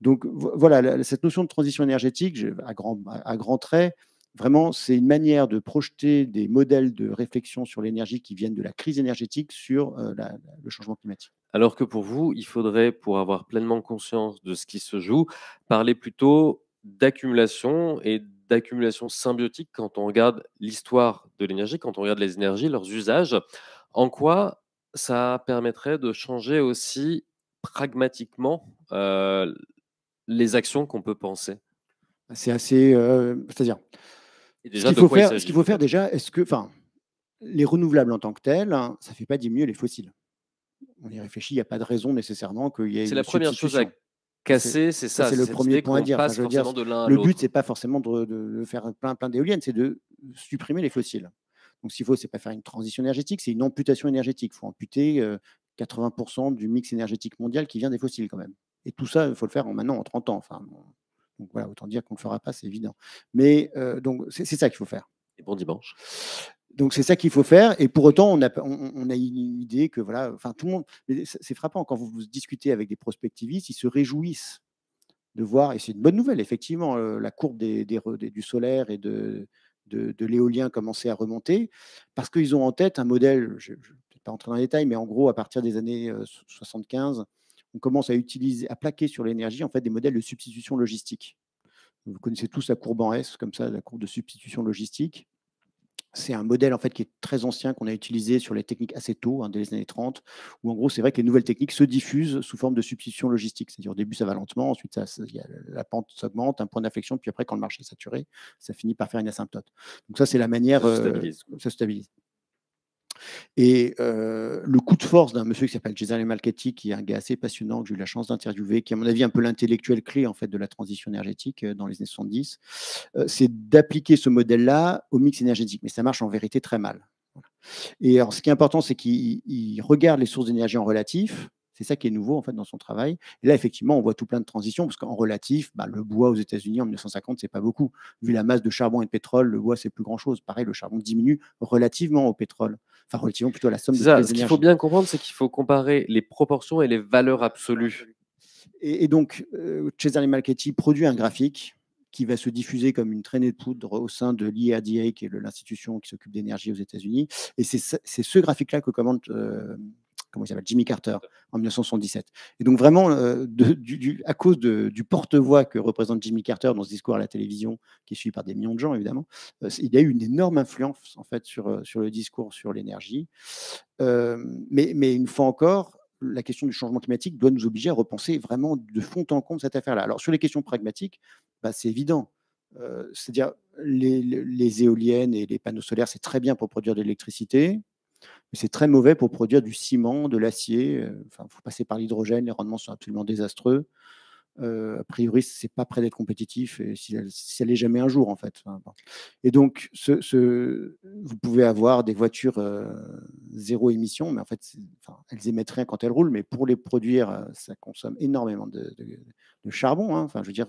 Donc voilà, cette notion de transition énergétique, à grands grand traits, Vraiment, c'est une manière de projeter des modèles de réflexion sur l'énergie qui viennent de la crise énergétique sur euh, le changement climatique. Alors que pour vous, il faudrait, pour avoir pleinement conscience de ce qui se joue, parler plutôt d'accumulation et d'accumulation symbiotique quand on regarde l'histoire de l'énergie, quand on regarde les énergies, leurs usages. En quoi ça permettrait de changer aussi pragmatiquement euh, les actions qu'on peut penser C'est assez. Euh, c'est-à-dire, ce qu'il faut, faire, déjà, est-ce que, enfin, les renouvelables en tant que tels, hein, ça ne fait pas diminuer les fossiles. On y réfléchit, il n'y a pas de raison nécessairement qu'il y ait. C'est la première chose à casser, c'est ça. C'est le premier point à dire. le but, c'est pas forcément de, faire plein, plein d'éoliennes, c'est de supprimer les fossiles. Donc, s'il faut, c'est pas faire une transition énergétique, c'est une amputation énergétique. Il faut amputer 80% euh, du mix énergétique mondial qui vient des fossiles quand même. Et tout ça, il faut le faire maintenant, en 30 ans. Enfin, donc mmh. voilà, autant dire qu'on ne le fera pas, c'est évident. Mais donc c'est ça qu'il faut faire. Et bon dimanche. Donc c'est ça qu'il faut faire. Et pour autant, on a, une idée que voilà, enfin tout le monde. C'est frappant quand vous, discutez avec des prospectivistes, ils se réjouissent de voir, et c'est une bonne nouvelle, effectivement, la courbe des, du solaire et de, de, l'éolien commencer à remonter, parce qu'ils ont en tête un modèle, je ne vais pas entrer dans les détails, mais en gros, à partir des années 75, on commence à utiliser, à plaquer sur l'énergie en fait des modèles de substitution logistique. Vous connaissez tous la courbe en S, comme ça, la courbe de substitution logistique. C'est un modèle en fait qui est très ancien, qu'on a utilisé sur les techniques assez tôt, hein, dès les années 30, où en gros, c'est vrai que les nouvelles techniques se diffusent sous forme de substitution logistique. C'est-à-dire au début, ça va lentement, ensuite ça, la pente s'augmente, un point d'inflexion, puis après, quand le marché est saturé, ça finit par faire une asymptote. Donc ça, c'est la manière... Ça se euh, stabilise. Et euh, le coup de force d'un monsieur qui s'appelle Cesare Malchetti qui est un gars assez passionnant, que j'ai eu la chance d'interviewer, qui est à mon avis un peu l'intellectuel clé en fait de la transition énergétique euh, dans les années 70, euh, c'est d'appliquer ce modèle-là au mix énergétique. Mais ça marche en vérité très mal. Et alors, ce qui est important, c'est qu'il regarde les sources d'énergie en relatif, c'est ça qui est nouveau en fait dans son travail. Et là, effectivement, on voit tout plein de transitions parce qu'en relatif, bah, le bois aux États-Unis en 1950, c'est pas beaucoup. Vu la masse de charbon et de pétrole, le bois c'est plus grand chose. Pareil, le charbon diminue relativement au pétrole enfin relativement plutôt à la somme de Ce qu'il faut bien comprendre, c'est qu'il faut comparer les proportions et les valeurs absolues. Et, donc, euh, Cesare Malchetti produit un graphique qui va se diffuser comme une traînée de poudre au sein de l'IRDA, qui est l'institution qui s'occupe d'énergie aux États-Unis. Et c'est ce graphique-là que commente euh, comment il s'appelle, Jimmy Carter, en 1977. Et donc vraiment, euh, à cause du porte-voix que représente Jimmy Carter dans ce discours à la télévision, qui est suivi par des millions de gens évidemment, euh, il y a eu une énorme influence en fait sur, euh, sur le discours sur l'énergie. mais, mais une fois encore, la question du changement climatique doit nous obliger à repenser vraiment de fond en comble cette affaire-là. Alors sur les questions pragmatiques, bah, c'est évident. c'est-à-dire les, les, éoliennes et les panneaux solaires, c'est très bien pour produire de l'électricité, c'est très mauvais pour produire du ciment, de l'acier. Euh, enfin, faut passer par l'hydrogène, les rendements sont absolument désastreux. Euh, a priori, c'est pas près d'être compétitif, si elle, si elle est jamais un jour, en fait. Et donc, ce, vous pouvez avoir des voitures euh, zéro émission, mais en fait, elles émettent rien quand elles roulent, mais pour les produire, euh, ça consomme énormément de, charbon. Hein. Enfin, je veux dire,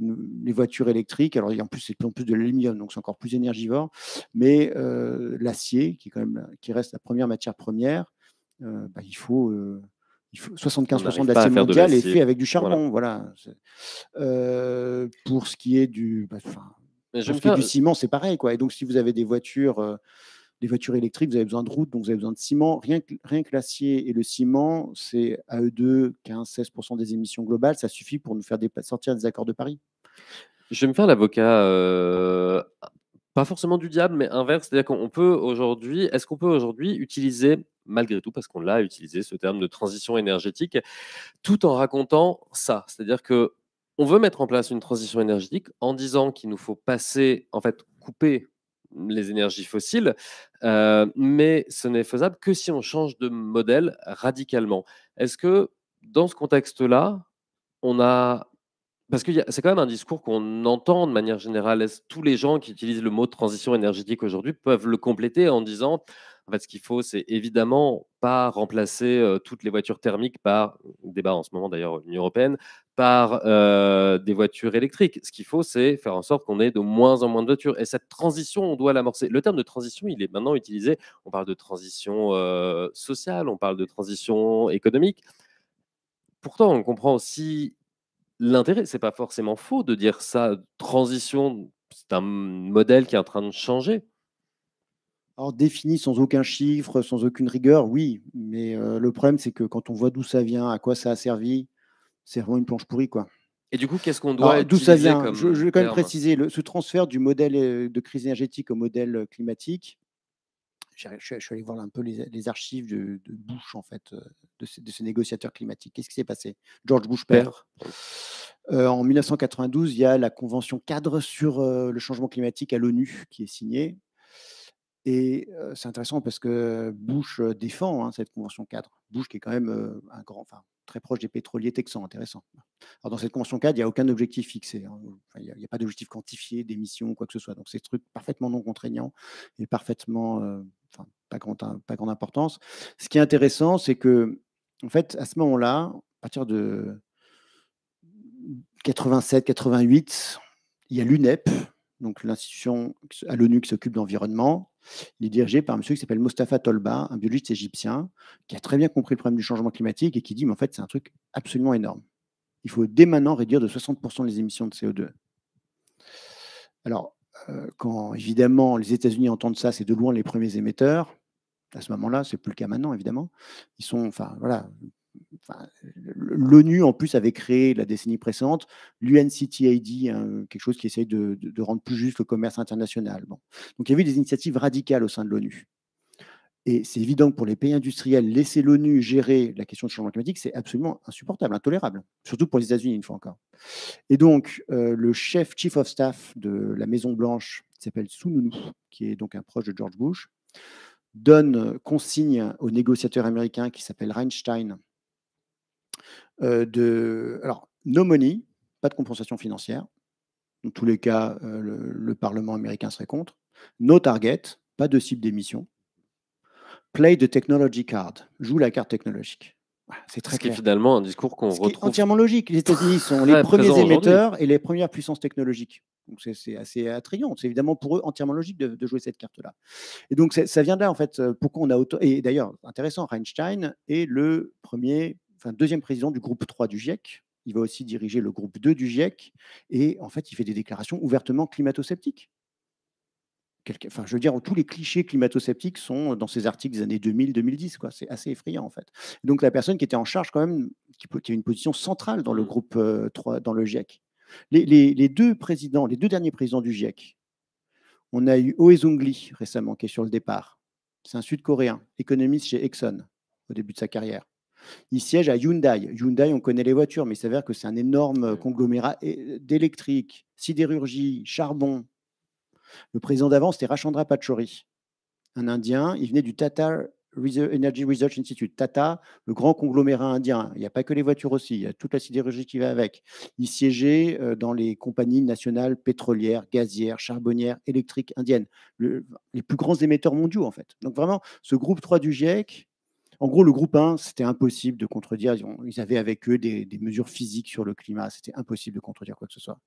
les voitures électriques, alors en plus, c'est plus en plus de l'aluminium, donc c'est encore plus énergivore, mais l'acier, qui, quand même, qui reste la première matière première, bah, il faut. 75% de l'acier mondial est fait avec du charbon. Voilà. Euh, pour ce qui est du, bah, du ciment, c'est pareil. Quoi. Et donc, si vous avez des voitures, euh, des voitures électriques, vous avez besoin de route, donc vous avez besoin de ciment. Rien que, rien que l'acier et le ciment, c'est à eux deux 15-16% des émissions globales. Ça suffit pour nous faire des, sortir des accords de Paris. Je vais me faire l'avocat euh, pas forcément du diable, mais inverse. C'est-à-dire qu'on peut aujourd'hui, est-ce qu'on peut aujourd'hui utiliser, malgré tout, parce qu'on l'a utilisé, ce terme de transition énergétique, tout en racontant ça C'est-à-dire que on veut mettre en place une transition énergétique en disant qu'il nous faut passer, en fait, couper les énergies fossiles, euh, mais ce n'est faisable que si on change de modèle radicalement. Est-ce que dans ce contexte-là, on a parce que c'est quand même un discours qu'on entend de manière générale. Tous les gens qui utilisent le mot transition énergétique aujourd'hui peuvent le compléter en disant en fait, ce qu'il faut, c'est évidemment pas remplacer euh, toutes les voitures thermiques par, débat en ce moment d'ailleurs, l'Union européenne, par euh, des voitures électriques. Ce qu'il faut, c'est faire en sorte qu'on ait de moins en moins de voitures. Et cette transition, on doit l'amorcer. Le terme de transition, il est maintenant utilisé. On parle de transition euh, sociale, on parle de transition économique. Pourtant, on comprend aussi l'intérêt. C'est pas forcément faux de dire ça. Transition, c'est un modèle qui est en train de changer. Alors défini sans aucun chiffre, sans aucune rigueur, oui. Mais euh, le problème, c'est que quand on voit d'où ça vient, à quoi ça a servi, c'est vraiment une planche pourrie, quoi. Et du coup, qu'est-ce qu'on doit D'où ça vient je, vais quand même préciser le, ce transfert du modèle euh, de crise énergétique au modèle euh, climatique je suis allé voir un peu les, archives de, Bush, en fait, euh, de, ce, négociateur climatique. négociateurs climatiques. Qu'est-ce qui s'est passé George Bush perd. Euh, en 1992, il y a la convention cadre sur euh, le changement climatique à l'ONU qui est signée. Et c'est intéressant parce que Bush défend hein, cette convention cadre. Bush qui est quand même un grand, enfin, très proche des pétroliers texans, intéressant. Alors dans cette convention cadre, il n'y a aucun objectif fixé. Hein. il n'y a, pas d'objectif quantifié, d'émission, quoi que ce soit. Donc c'est truc parfaitement non contraignant et parfaitement, pas, grand, pas grande importance. Ce qui est intéressant, c'est que, en fait, à ce moment-là, à partir de 87, 88, il y a l'UNEP, donc l'institution à l'ONU qui s'occupe d'environnement. Il est dirigé par un monsieur qui s'appelle Mostafa Tolba, un biologiste égyptien, qui a très bien compris le problème du changement climatique et qui dit, mais en fait, c'est un truc absolument énorme. Il faut dès maintenant réduire de 60% les émissions de CO2. Alors, euh, quand évidemment les États-Unis entendent ça, c'est de loin les premiers émetteurs. À ce moment-là, c'est plus le cas maintenant, évidemment. Ils sont, enfin, voilà, l'ONU en plus avait créé la décennie précédente l'UNCTAD, hein, quelque chose qui essaye de, rendre plus juste le commerce international. Bon. Donc il y a eu des initiatives radicales au sein de l'ONU. Et c'est évident que pour les pays industriels, laisser l'ONU gérer la question du changement climatique, c'est absolument insupportable, intolérable, surtout pour les États-Unis, une fois encore. Et donc, euh, le chef, chief of staff de la Maison-Blanche, qui s'appelle Sununu, qui est donc un proche de George Bush, donne consigne au négociateur américain qui s'appelle Reinstein, euh, de. Alors, no money, pas de compensation financière. Dans tous les cas, euh, le, Parlement américain serait contre. No target, pas de cible d'émission. Play the technology card, joue la carte technologique. c'est très Ce clair. qui est finalement un discours qu'on retrouve. Qui entièrement logique. Les États-Unis sont les ah, premiers émetteurs et les premières puissances technologiques. Donc c'est assez attrayant. C'est évidemment pour eux entièrement logique de, jouer cette carte-là. Et donc ça vient de là en fait. Euh, pourquoi on a autant. Et d'ailleurs, intéressant, Einstein est le premier enfin, deuxième président du groupe 3 du GIEC. Il va aussi diriger le groupe 2 du GIEC. Et en fait, il fait des déclarations ouvertement climato-sceptiques. Enfin, je veux dire, tous les clichés climato-sceptiques sont dans ces articles des années 2000-2010. C'est assez effrayant, en fait. Donc, la personne qui était en charge, quand même, qui, a une position centrale dans le mmh. groupe 3, euh, dans le GIEC. Les, deux présidents, les deux derniers présidents du GIEC, on a eu Oezungli récemment, qui est sur le départ. C'est un Sud-Coréen, économiste chez Exxon au début de sa carrière. Il siège à Hyundai. Hyundai, on connaît les voitures, mais il s'avère que c'est un énorme euh, conglomérat euh, d'électrique, sidérurgie, charbon. Le président d'avant, c'était Rachandra Pachori un Indien. Il venait du Tata Energy Research Institute, Tata, le grand conglomérat indien. Il n'y a pas que les voitures aussi, il y a toute la sidérurgie qui va avec. Il siégeait euh, dans les compagnies nationales pétrolières, gazières, charbonnières, électriques indiennes, les plus grands émetteurs mondiaux en fait. Donc vraiment, ce groupe 3 du GIEC, en gros, le groupe 1, c'était impossible de contredire. Ils, avaient avec eux des, mesures physiques sur le climat. C'était impossible de contredire quoi que ce soit.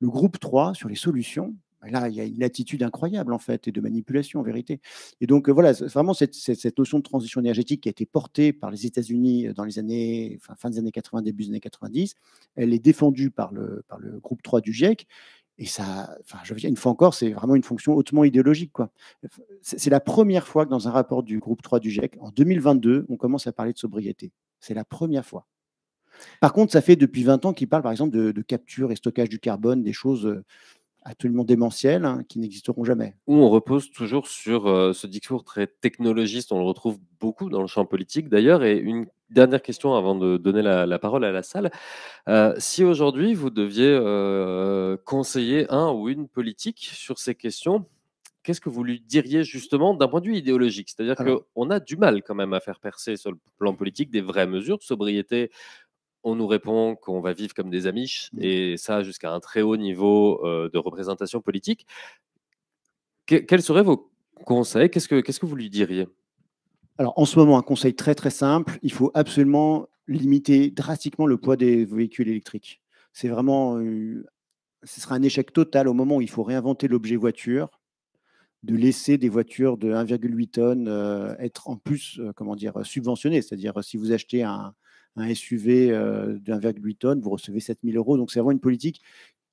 Le groupe 3, sur les solutions, bah Là, il y a une attitude incroyable, en fait, et de manipulation, en vérité. Et donc, euh, voilà, vraiment, cette, notion de transition énergétique qui a été portée par les États-Unis euh, dans les années, enfin, fin des années 80, début des années 90, elle est défendue par le, par le groupe 3 du GIEC. Et ça, enfin, je veux dire, une fois encore, c'est vraiment une fonction hautement idéologique. Quoi. C'est la première fois que dans un rapport du groupe 3 du GIEC, en 2022, on commence à parler de sobriété. C'est la première fois. Par contre, ça fait depuis 20 ans qu'ils parlent, par exemple, de, capture et stockage du carbone, des choses euh, absolument démentielles hein, qui n'existeront jamais. Où on repose toujours sur euh, ce discours très technologiste, on le retrouve beaucoup dans le champ politique d'ailleurs, et une dernière question avant de donner la, parole à la salle. Euh, si aujourd'hui vous deviez euh, conseiller un ou une politique sur ces questions, qu'est-ce que vous lui diriez justement d'un point de vue idéologique C'est-à-dire qu'on a du mal quand même à faire percer sur le plan politique des vraies mesures de sobriété. On nous répond qu'on va vivre comme des amis, mmh et ça jusqu'à un très haut niveau euh, de représentation politique. quels seraient vos conseils Qu'est-ce que vous lui diriez alors en ce moment, un conseil très très simple, il faut absolument limiter drastiquement le poids des véhicules électriques. C'est vraiment, euh, ce sera un échec total au moment où il faut réinventer l'objet voiture, de laisser des voitures de 1,8 tonnes euh, être en plus, euh, comment dire, subventionnées. C'est-à-dire si vous achetez un, SUV de 1,8 tonnes, vous recevez 000 euros. Donc c'est vraiment une politique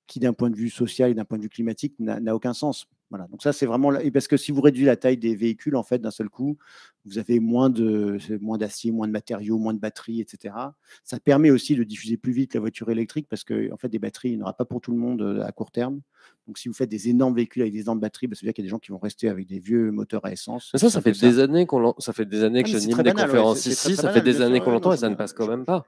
qui, d'un point de vue social et d'un point de vue climatique, n'a aucun sens. Voilà. Donc ça, c'est vraiment parce que si vous réduisez la taille des véhicules, en fait, d'un seul coup, vous avez moins de moins d'acier, moins de matériaux, moins de batteries, etc. Ça permet aussi de diffuser plus vite la voiture électrique parce que en fait des batteries, il n'y en aura pas pour tout le monde euh, à court terme. Donc si vous faites des énormes véhicules avec des énormes batteries, bah, ça veut dire qu'il y a des gens qui vont rester avec des vieux moteurs à essence. ça, ça, fait, des années ah, qu'on ça fait des années que des conférences ici, ça fait des années qu'on l'entend et ça ne passe quand même pas.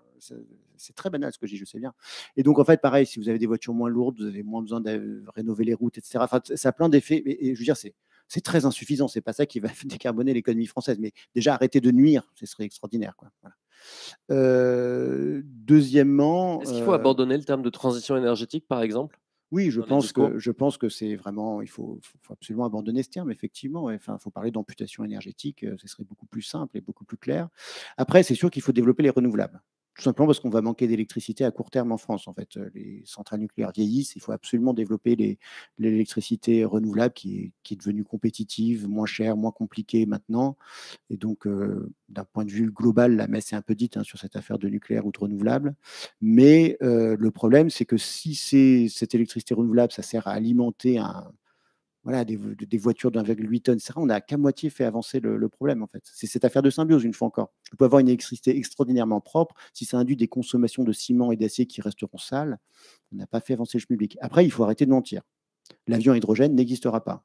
C'est très banal ce que je dis, je sais bien. Et donc en fait, pareil, si vous avez des voitures moins lourdes, vous avez moins besoin de rénover les routes, etc. Enfin, ça a plein d'effets. et, je veux dire, c'est c'est très insuffisant. C'est pas ça qui va décarboner l'économie française. Mais déjà, arrêter de nuire, ce serait extraordinaire. Euh, deuxièmement. Est-ce qu'il faut euh, abandonner le terme de transition énergétique, par exemple oui, je pense, que, je pense que c'est vraiment, il faut, absolument abandonner ce terme, effectivement. Enfin, il faut parler d'amputation énergétique, euh, ce serait beaucoup plus simple et beaucoup plus clair. Après, c'est sûr qu'il faut développer les renouvelables tout simplement parce qu'on va manquer d'électricité à court terme en France. En fait, euh, les centrales nucléaires vieillissent, il faut absolument développer l'électricité renouvelable qui est, devenue compétitive, moins chère, moins compliquée maintenant. Et donc, euh, d'un point de vue global, la messe est un peu dite hein, sur cette affaire de nucléaire ou de renouvelable. Mais euh, le problème, c'est que si cette électricité renouvelable, ça sert à alimenter un, voilà, des, des voitures 1,8 tonnes, On n'a qu'à moitié fait avancer le, problème, en fait. C'est cette affaire de symbiose, une fois encore. On peut avoir une électricité extraordinairement propre. Si ça induit des consommations de ciment et d'acier qui resteront sales, on n'a pas fait avancer le public. Après, il faut arrêter de mentir. L'avion à hydrogène n'existera pas.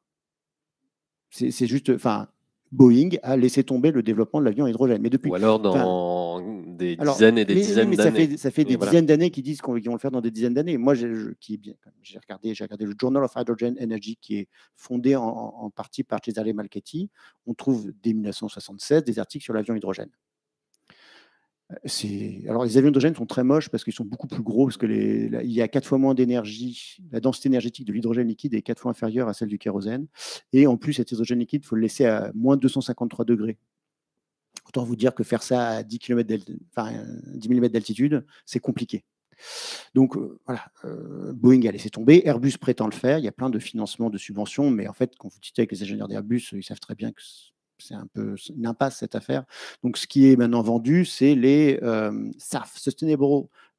C'est, juste, enfin, Boeing a laissé tomber le développement de l'avion à hydrogène. Mais depuis, Ou alors, dans des dizaines et des dizaines d'années. Ça fait, des dizaines d'années qu'ils disent qu'ils vont le faire dans des dizaines d'années. Moi, j'ai regardé, regardé le Journal of Hydrogen Energy qui est fondé en, partie par Cesare Malchetti. On trouve dès 1976 des articles sur l'avion hydrogène. Euh, alors, les avions hydrogènes sont très moches parce qu'ils sont beaucoup plus gros, parce que il y a quatre fois moins d'énergie. La densité énergétique de l'hydrogène liquide est quatre fois inférieure à celle du kérosène. Et en plus, cet hydrogène liquide, il faut le laisser à moins 253 degrés vous dire que faire ça à 10, km d'altitude, c'est compliqué. Donc euh, voilà, euh, Boeing a laissé tomber, Airbus prétend le faire, il y a plein de financements, de subventions, mais en fait, quand vous dites avec les ingénieurs d'Airbus, ils savent très bien que c'est un peu une impasse cette affaire. Donc ce qui est maintenant vendu, c'est les euh, SAF, Sustainable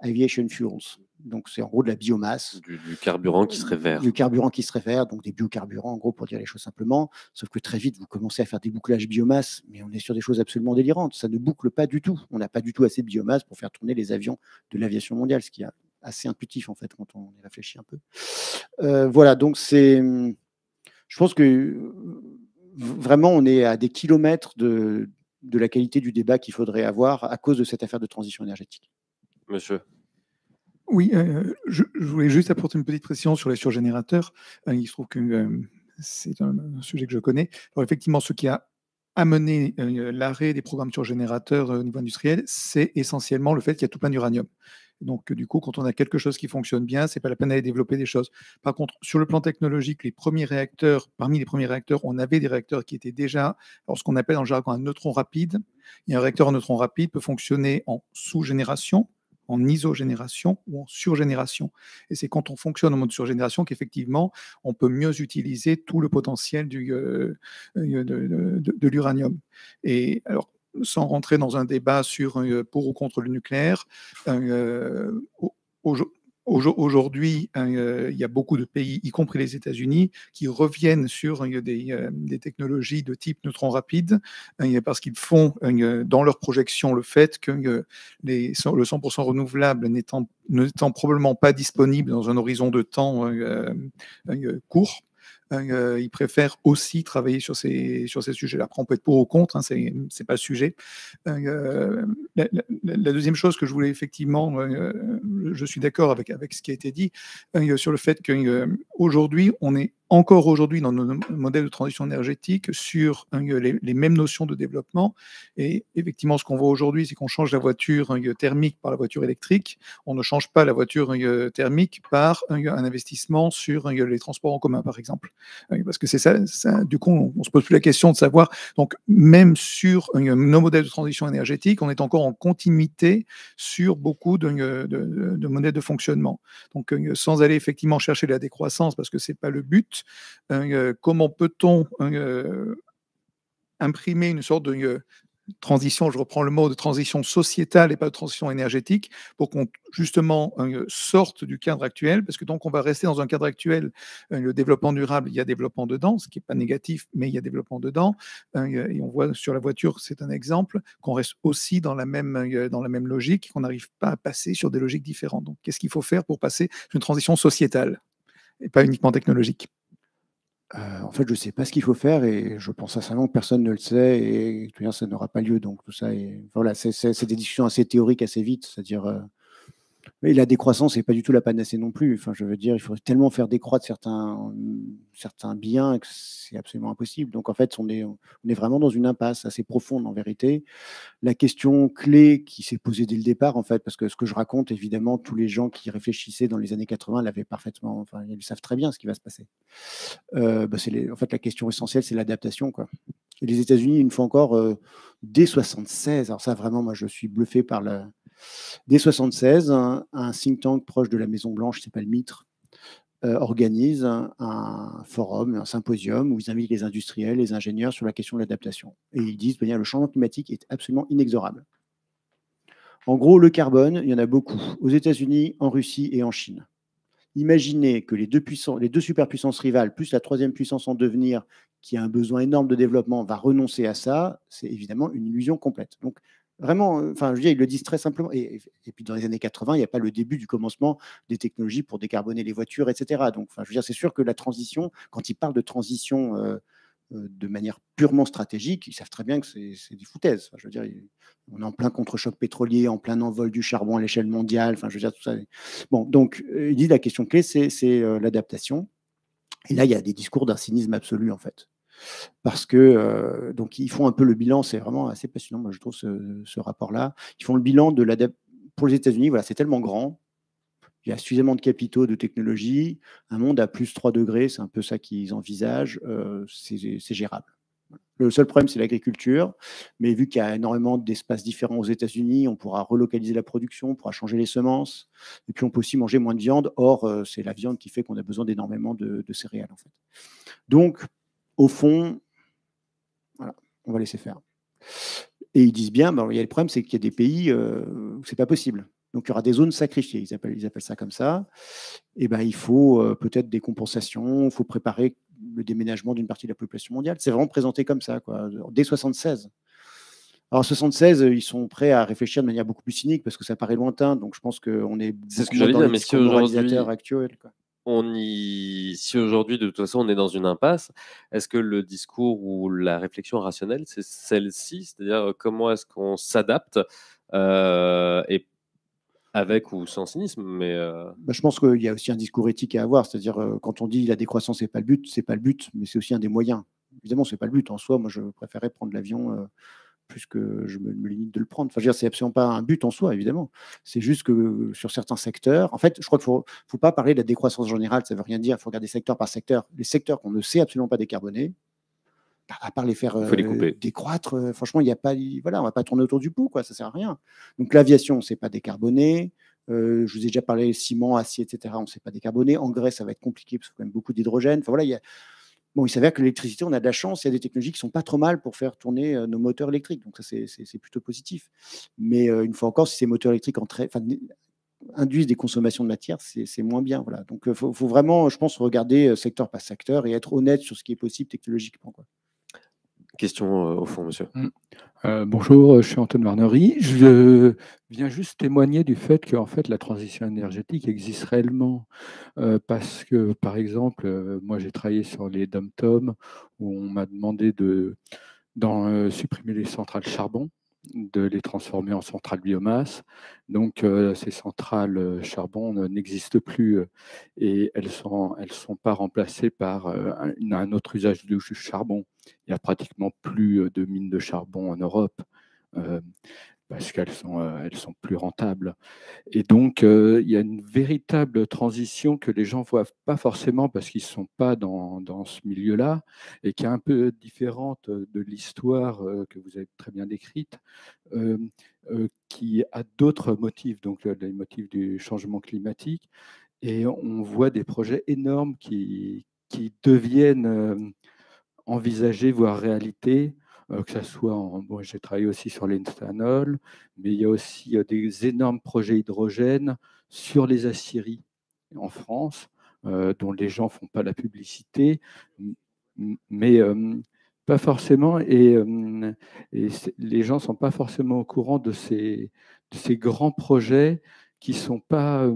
aviation fuels. Donc, c'est en gros de la biomasse. Du, carburant qui serait vert. Du carburant qui serait vert, donc des biocarburants, en gros, pour dire les choses simplement. Sauf que très vite, vous commencez à faire des bouclages biomasse, mais on est sur des choses absolument délirantes. Ça ne boucle pas du tout. On n'a pas du tout assez de biomasse pour faire tourner les avions de l'aviation mondiale, ce qui est assez intuitif, en fait, quand on y réfléchit un peu. Euh, voilà, donc c'est. Je pense que vraiment, on est à des kilomètres de la qualité du débat qu'il faudrait avoir à cause de cette affaire de transition énergétique monsieur. Oui, euh, je, voulais juste apporter une petite précision sur les surgénérateurs. Euh, il se trouve que euh, c'est un, sujet que je connais. Alors effectivement, ce qui a amené l'arrêt des programmes surgénérateurs au niveau industriel, c'est essentiellement le fait qu'il y a tout plein d'uranium. Donc, du coup, quand on a quelque chose qui fonctionne bien, ce n'est pas la peine d'aller développer des choses. Par contre, sur le plan technologique, les premiers réacteurs, parmi les premiers réacteurs, on avait des réacteurs qui étaient déjà, ce qu'on appelle en jargon un neutron rapide. Et un réacteur en neutron rapide peut fonctionner en sous-génération, en isogénération ou en surgénération. Et c'est quand on fonctionne en mode surgénération qu'effectivement, on peut mieux utiliser tout le potentiel du, euh, euh, de, l'uranium. Et alors, sans rentrer dans un débat sur euh, pour ou contre le nucléaire, aujourd'hui, Aujourd'hui, hein, euh, il y a beaucoup de pays, y compris les États-Unis, qui reviennent sur hein, euh, des, technologies de type neutron rapide, hein, parce qu'ils font dans leur projection le fait que euh, les, le 100% renouvelable n'étant probablement pas disponible dans un horizon de temps court, Hein, euh, ils préfèrent aussi travailler sur ces, sur ces sujets-là. Après, on peut être pour ou contre, hein, c'est pas le sujet. Hein, euh, la, deuxième chose que je voulais effectivement, euh, je suis d'accord avec, avec ce qui a été dit, sur le fait qu'aujourd'hui, euh, on est encore aujourd'hui dans nos modèles de transition énergétique sur euh, les, mêmes notions de développement. Et effectivement, ce qu'on voit aujourd'hui, c'est qu'on change la voiture euh, thermique par la voiture électrique. On ne change pas la voiture euh, thermique par un, investissement sur les transports en commun, par exemple. Parce que c'est ça, du coup, on, ne se pose plus la question de savoir. Donc, même sur nos modèles de transition énergétique, on est encore en continuité sur beaucoup de, de, de, de modèles de fonctionnement. Donc, sans aller effectivement chercher la décroissance, parce que c'est pas le but, euh, comment peut-on euh, imprimer une sorte de euh, transition, je reprends le mot de transition sociétale et pas de transition énergétique, pour qu'on justement sorte du cadre actuel, parce que donc on va rester dans un cadre actuel, le développement durable, il y a développement dedans, ce qui n'est pas négatif, mais il y a développement dedans, et on voit sur la voiture, c'est un exemple, qu'on reste aussi dans la même, dans la même logique, qu'on n'arrive pas à passer sur des logiques différentes. Donc qu'est-ce qu'il faut faire pour passer une transition sociétale et pas uniquement technologique euh, en fait, je ne sais pas ce qu'il faut faire et je pense sincèrement que personne ne le sait et, tout ça n'aura pas lieu. Donc, tout ça, et, voilà, c'est des discussions assez théoriques, assez vite, c'est-à-dire euh, la décroissance n'est pas du tout la panacée non plus. Enfin, je veux dire, il faut tellement faire décroître certains, certains biens que c'est absolument impossible. Donc, en fait, on est, on est vraiment dans une impasse assez profonde, en vérité. La question clé qui s'est posée dès le départ, en fait, parce que ce que je raconte, évidemment, tous les gens qui réfléchissaient dans les années 80 l'avaient parfaitement, enfin, ils savent très bien ce qui va se passer. Euh, bah, en fait, la question essentielle, c'est l'adaptation, quoi. les États-Unis, une fois encore, euh, dès 76, alors ça, vraiment, moi, je suis bluffé par la Dès 76, un, think tank proche de la Maison Blanche, c'est pas le Mitre, euh, organise un, forum, un symposium où ils invitent les industriels, les ingénieurs sur la question de l'adaptation. Et ils disent que ben, le changement climatique est absolument inexorable. En gros, le carbone, il y en a beaucoup, aux États-Unis, en Russie et en Chine. Imaginez que les deux, les deux superpuissances rivales, plus la troisième puissance en devenir, qui a un besoin énorme de développement, va renoncer à ça, c'est évidemment une illusion complète. Donc, Vraiment, euh, enfin, je dire, ils le disent très simplement. Et, puis dans les années 80, il n'y a pas le début du commencement des technologies pour décarboner les voitures, etc. Donc, enfin, je veux dire, c'est sûr que la transition, quand ils parlent de transition euh, euh, de manière purement stratégique, ils savent très bien que c'est des foutaises. je veux dire, on est en plein contre-choc pétrolier, en plein envol du charbon à l'échelle mondiale. Enfin, je veux dire, tout ça. Bon, donc, il dit la question clé, c'est l'adaptation. Et là, il y a des discours d'un cynisme absolu, en fait parce que euh, donc ils font un peu le bilan, c'est vraiment assez passionnant, moi je trouve ce, rapport-là. Ils font le bilan de l'adaptation. Pour les États-Unis, voilà, c'est tellement grand, il y a suffisamment de capitaux, de technologies, un monde à plus 3 degrés, c'est un peu ça qu'ils envisagent, euh, c'est gérable. Le seul problème, c'est l'agriculture, mais vu qu'il y a énormément d'espaces différents aux États-Unis, on pourra relocaliser la production, on pourra changer les semences, et puis on peut aussi manger moins de viande. Or, euh, c'est la viande qui fait qu'on a besoin d'énormément de, de, céréales, en fait. Donc, au fond, voilà, on va laisser faire. Et ils disent bien, ben, il y a le problème, c'est qu'il y a des pays euh, où ce c'est pas possible. Donc il y aura des zones sacrifiées, ils appellent, ça comme ça. Et eh ben il faut euh, peut-être des compensations, il faut préparer le déménagement d'une partie de la population mondiale. C'est vraiment présenté comme ça, quoi, dès 76. Alors 76, ils sont prêts à réfléchir de manière beaucoup plus cynique parce que ça paraît lointain. Donc je pense qu'on est. C'est ce que j'allais dire, actuel, on y... si aujourd'hui, de toute façon, on est dans une impasse, est-ce que le discours ou la réflexion rationnelle, c'est celle-ci C'est-à-dire, euh, comment est-ce qu'on s'adapte euh, et avec ou sans cynisme, mais euh bah, je pense qu'il y a aussi un discours éthique à avoir, c'est-à-dire quand on dit la décroissance n'est pas le but, c'est pas le but, mais c'est aussi un des moyens. Évidemment, c'est pas le but en soi. Moi, je préférais prendre l'avion puisque je me, limite de le prendre. Enfin, c'est absolument pas un but en soi, évidemment. C'est juste que euh, sur certains secteurs, en fait, je crois qu'il faut, faut pas parler de la décroissance générale, ça ne veut rien dire. Il faut regarder secteur par secteur. Les secteurs qu'on ne sait absolument pas décarboner, bah, à part les faire euh, décroître, euh, franchement, il n'y a pas, voilà, on va pas tourner autour du pot, ça ne sert à rien. Donc l'aviation, on ne sait pas décarboner, je vous ai déjà parlé ciment, acier, etc. On ne sait pas décarboner, en Grèce ça va être compliqué parce qu'il y a quand même beaucoup d'hydrogène. Enfin voilà, Bon, il s'avère que l'électricité, on a de la chance, il y a des technologies qui sont pas trop mal pour faire tourner euh, nos moteurs électriques. Donc ça, c'est plutôt positif. Mais euh, une fois encore, si ces moteurs électriques induisent des consommations de matière, c'est moins bien. Voilà. Donc il euh, faut, vraiment, je pense, regarder secteur par secteur et être honnête sur ce qui est possible technologiquement question euh, au mm. euh, bonjour, euh, je suis Antoine Varnery. Je viens juste témoigner du fait que en fait, la transition énergétique existe réellement. parce que, par exemple, moi j'ai travaillé sur les dom où on m'a demandé de supprimer les centrales charbon de les transformer en centrales biomasse. Donc ces centrales charbon n'existent plus et elles ne sont, pas remplacées par un, autre usage du charbon il n'y a pratiquement plus de mines de charbon en Europe euh, parce qu'elles sont, elles sont plus rentables. Et donc, il y a une véritable transition que les gens ne voient pas forcément parce qu'ils ne sont pas dans, dans ce milieu-là et qui est un peu différente de l'histoire que vous avez très bien décrite, qui a d'autres motifs, donc les motifs du changement climatique. Et on voit des projets énormes qui, qui deviennent Envisager, voire réalité, euh, que ce soit en, j'ai travaillé aussi sur l'instanol, mais il y a aussi euh, des énormes projets hydrogène sur les aciéries en France, euh, dont les gens ne font pas la publicité, mais pas forcément, et, les gens ne sont pas forcément au courant de ces, grands projets qui n'ont pas,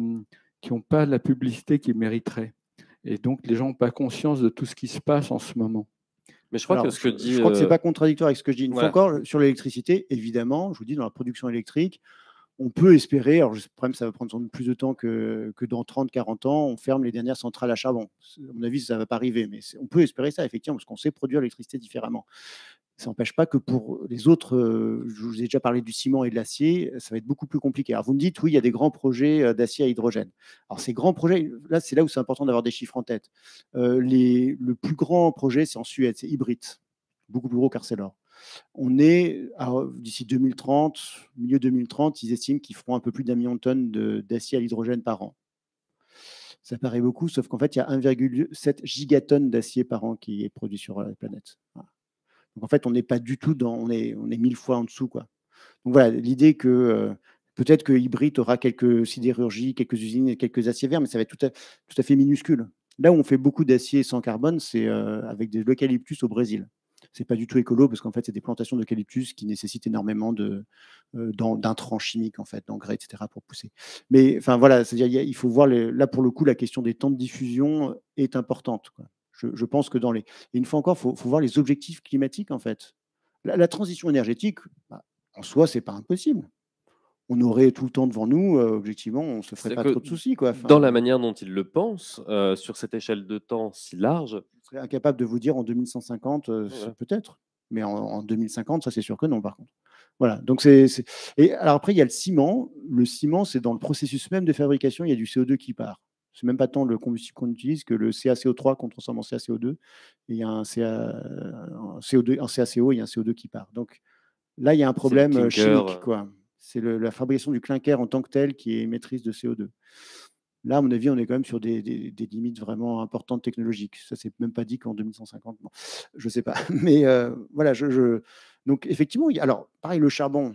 qui ont pas la publicité qu'ils mériteraient. Et donc les gens n'ont pas conscience de tout ce qui se passe en ce moment je crois que ce n'est euh, pas contradictoire avec ce que je dis. Une fois encore, sur l'électricité, évidemment, je vous dis, dans la production électrique, on peut espérer, alors problème, ça va prendre plus de temps que, que dans 30-40 ans, on ferme les dernières centrales à charbon. À mon avis, ça ne va pas arriver, mais on peut espérer ça, effectivement, parce qu'on sait produire l'électricité différemment ça n'empêche pas que pour euh, les autres, euh, je vous ai déjà parlé du ciment et de l'acier, euh, ça va être beaucoup plus compliqué. Alors vous me dites, oui, il y a des grands projets d'acier à hydrogène. Alors ces grands projets, là, c'est là où c'est important d'avoir des chiffres en tête. le plus grand projet, c'est en Suède, c'est hybride, beaucoup plus gros qu'Arcelor. On est d'ici 2030, milieu 2030, ils estiment qu'ils feront un peu plus d'un million de tonnes d'acier à l'hydrogène par an. Ça paraît beaucoup, sauf qu'en fait, il y a 1,7 gigatonnes d'acier par an qui est produit sur la planète. Donc en fait, on n'est pas du tout dans, on est, on est mille fois en dessous. Quoi. Donc voilà, l'idée que euh, peut-être que Hybride aura quelques sidérurgies, quelques usines et quelques aciers verts, mais ça va être tout à, fait minuscule. Là où on fait beaucoup d'acier sans carbone, c'est euh, avec des eucalyptus au Brésil. C'est pas du tout écolo parce qu'en fait, c'est des plantations d'eucalyptus qui nécessitent énormément de euh, d'intrants chimiques, en fait, d'engrais, etc., pour pousser. Mais enfin voilà, c'est-à-dire il faut voir là pour le coup, la question des temps de diffusion est importante. Quoi je, pense que dans les. Et une fois encore, il faut, voir les objectifs climatiques, en fait. La, transition énergétique, bah, en soi, ce n'est pas impossible. On aurait tout le temps devant nous, euh, objectivement, on ne se ferait pas trop de soucis. Quoi. dans la euh, manière dont ils le pensent, euh, sur cette échelle de temps si large. Je serais incapable de vous dire en 2150, peut-être. Mais en, en 2050, ça c'est sûr que non, par contre. Voilà. Donc c'est, Et alors après, il y a le ciment. Le ciment, c'est dans le processus même de fabrication, il y a du CO2 qui part c'est même pas tant le combustible qu'on utilise que le CaCO3 qu'on transforme en CaCO2. il y a un, CO2, CaCO et un CO2 qui part. Donc là, il y a un problème euh, chimique. Quoi. C'est la fabrication du clinker en tant que tel qui est maîtrise de CO2. Là, à mon avis, on est quand même sur des, limites vraiment importantes technologiques. Ça, c'est même pas dit qu'en 2150, je ne sais pas. Mais euh, voilà, donc effectivement, alors pareil, le charbon,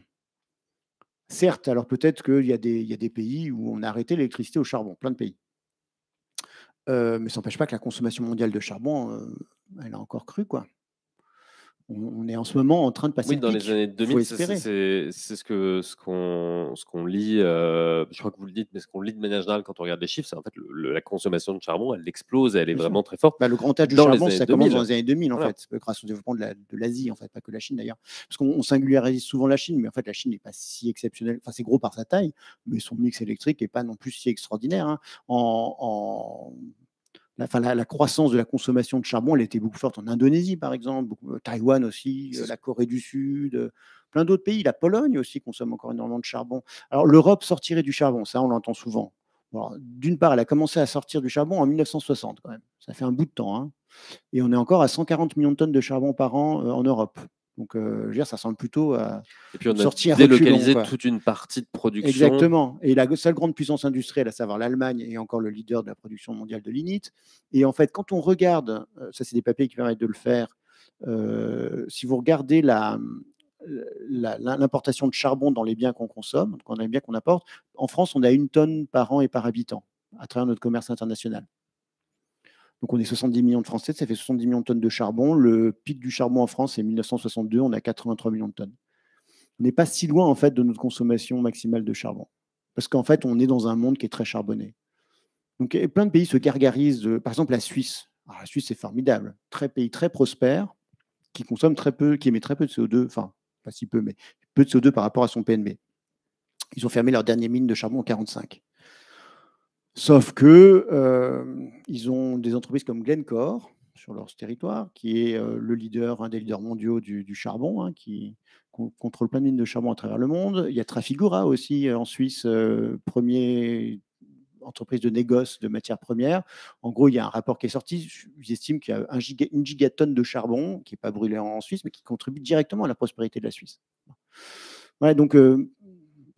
certes, alors peut-être qu'il y, a des pays où on a arrêté l'électricité au charbon, plein de pays mais ça n'empêche pas que la consommation mondiale de charbon, elle a encore cru, quoi on, est en ce moment en train de passer. dans les années 2000, c'est ce que ce qu'on ce qu'on lit. Euh, je crois que vous le dites, mais ce qu'on lit de manière générale quand on regarde les chiffres, c'est en fait la consommation de charbon, elle explose, elle est vraiment très forte. Bah, le grand âge du charbon, ça commence dans les années 2000 en fait, grâce au développement de l'Asie en fait, pas que la Chine d'ailleurs, parce qu'on singularise souvent la Chine, mais en fait la Chine n'est pas si exceptionnelle. Enfin, c'est gros par sa taille, mais son mix électrique n'est pas non plus si extraordinaire. Hein. en la, croissance de la consommation de charbon, elle était beaucoup forte en Indonésie, par exemple, euh, Taïwan aussi, euh, la Corée du Sud, euh, plein d'autres pays. La Pologne aussi consomme encore énormément de charbon. Alors, l'Europe sortirait du charbon, ça, on l'entend souvent. D'une part, elle a commencé à sortir du charbon en 1960, quand même. Ça fait un bout de temps. Hein. Et on est encore à 140 millions de tonnes de charbon par an en Europe. Donc, euh, je veux dire, ça semble plutôt à sortir délocaliser toute une partie de production. Exactement. Et la seule grande puissance industrielle, à savoir l'Allemagne, est encore le leader de la production mondiale de lignite. Et en fait, quand on regarde, euh, ça c'est des papiers qui permettent de le faire. Euh, si vous regardez la, l'importation de charbon dans les biens qu'on consomme, dans les biens qu'on apporte, en France, on a une tonne par an et par habitant à travers notre commerce international. Donc on est 70 millions de Français, ça fait 70 millions de tonnes de charbon. Le pic du charbon en France, c'est 1962, on a 83 millions de tonnes. On n'est pas si loin en fait de notre consommation maximale de charbon. Parce qu'en fait, on est dans un monde qui est très charbonné. Donc plein de pays se gargarisent, par exemple la Suisse. Ah, la Suisse, c'est formidable. Très pays très prospère, qui consomme très peu, qui émet très peu de CO2, enfin pas si peu, mais peu de CO2 par rapport à son PNB. Ils ont fermé leur dernière mine de charbon en 1945. Sauf que euh, ils ont des entreprises comme Glencore sur leur territoire, qui est euh, le leader, un des leaders mondiaux du, charbon, hein, qui contrôle plein de mines de charbon à travers le monde. Il y a Trafigura aussi euh, en Suisse, première premier entreprise de négoce de matières premières. En gros, il y a un rapport qui est sorti. ils estiment qu'il y a un une gigatonne de charbon qui n'est pas brûlé en Suisse, mais qui contribue directement à la prospérité de la Suisse. Voilà, donc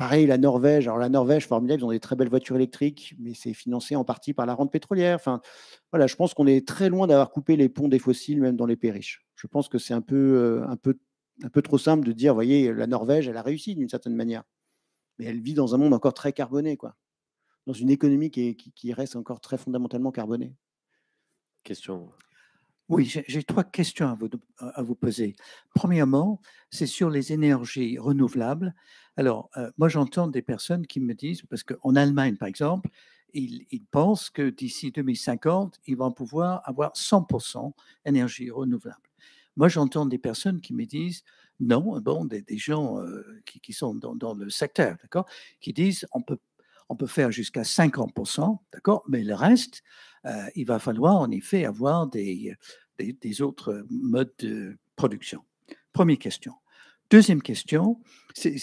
Pareil, la Norvège. Alors, la Norvège, formidable, ils ont des très belles voitures électriques, mais c'est financé en partie par la rente pétrolière. Enfin, voilà, je pense qu'on est très loin d'avoir coupé les ponts des fossiles, même dans les pays riches. Je pense que c'est un peu, euh, un, peu, un peu trop simple de dire, voyez, la Norvège, elle a réussi d'une certaine manière. Mais elle vit dans un monde encore très carboné, quoi. Dans une économie qui reste encore très fondamentalement carbonée. Question oui, j'ai trois questions à vous, à vous poser. Premièrement, c'est sur les énergies renouvelables. Alors, euh, moi, j'entends des personnes qui me disent, parce qu'en Allemagne, par exemple, ils, pensent que d'ici 2050, ils vont pouvoir avoir 100% énergie renouvelable. Moi, j'entends des personnes qui me disent, non, bon, des, gens euh, qui, sont dans, le secteur, d'accord, qui disent, on peut, on peut faire jusqu'à 50%, d'accord, mais le reste, euh, il va falloir en effet avoir des, des, autres euh, modes de production. Première question. Deuxième question, c'est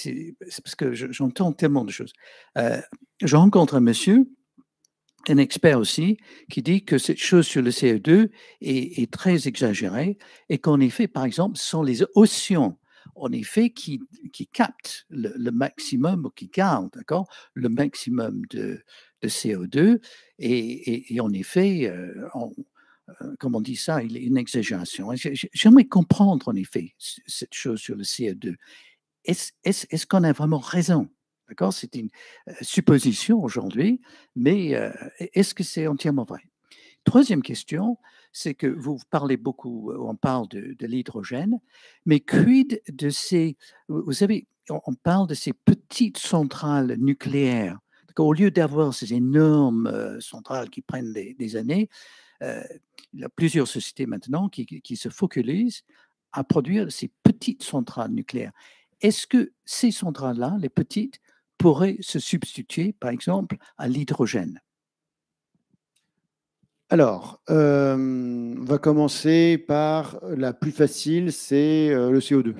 parce que j'entends tellement de choses. Euh, je rencontre un monsieur, un expert aussi, qui dit que cette chose sur le CO2 e est, très exagérée et qu'en effet, par exemple, ce sont les océans, en effet, qui, qui captent le, maximum ou qui gardent le maximum de, CO2. E et, euh, en effet, on, euh, comme on dit ça, il est une exagération. J'aimerais comprendre en effet cette chose sur le co 2 Est-ce qu'on a vraiment raison D'accord C'est une euh, supposition aujourd'hui, mais euh, est-ce que c'est entièrement vrai Troisième question, c'est que vous parlez beaucoup, on parle de, l'hydrogène, mais quid de ces, vous savez, on parle de ces petites centrales nucléaires. Au lieu d'avoir ces énormes centrales qui prennent des années, euh, il y a plusieurs sociétés maintenant qui, se focalisent à produire ces petites centrales nucléaires. Est-ce que ces centrales-là, les petites, pourraient se substituer, par exemple, à l'hydrogène alors, on euh, va commencer par la plus facile, c'est euh, le CO2.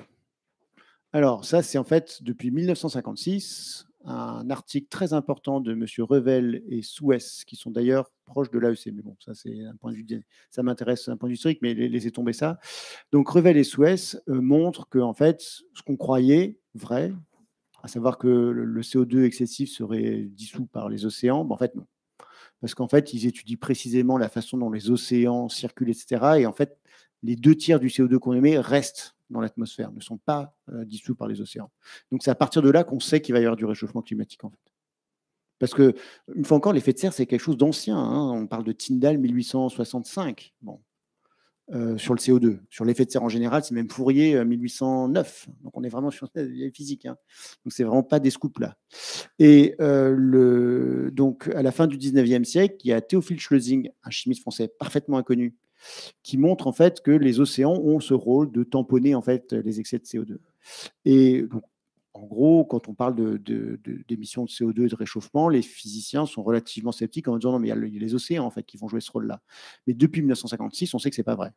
Alors, ça, c'est en fait depuis 1956, un article très important de M. Revel et Souès, qui sont d'ailleurs proches de l'AEC. Mais bon, ça, c'est un point de vue, ça m'intéresse un point de vue historique, mais laissez tomber ça. Donc, Revel et Souès euh, montrent que, en fait, ce qu'on croyait vrai, à savoir que le CO2 excessif serait dissous par les océans, ben, en fait, non. Parce qu'en fait, ils étudient précisément la façon dont les océans circulent, etc. Et en fait, les deux tiers du CO2 qu'on émet restent dans l'atmosphère, ne sont pas euh, dissous par les océans. Donc c'est à partir de là qu'on sait qu'il va y avoir du réchauffement climatique en fait. Parce que, une fois encore, l'effet de serre, c'est quelque chose d'ancien. Hein. On parle de Tyndall 1865. Bon. Euh, sur le CO2. Sur l'effet de serre en général, c'est même Fourier 1809. Euh, donc on est vraiment sur la physique. Hein. Donc c'est vraiment pas des scoops là. Et donc à la fin du 19e siècle, il y a Théophile Schlesing, un chimiste français parfaitement inconnu, qui montre en fait que les océans ont ce rôle de tamponner en fait les excès de CO2. Et en gros, quand on parle d'émissions de, de, CO2 et de réchauffement, les physiciens sont relativement sceptiques en disant non, mais il y a les océans en fait qui vont jouer ce rôle-là. Mais depuis 1956, on sait que c'est pas vrai.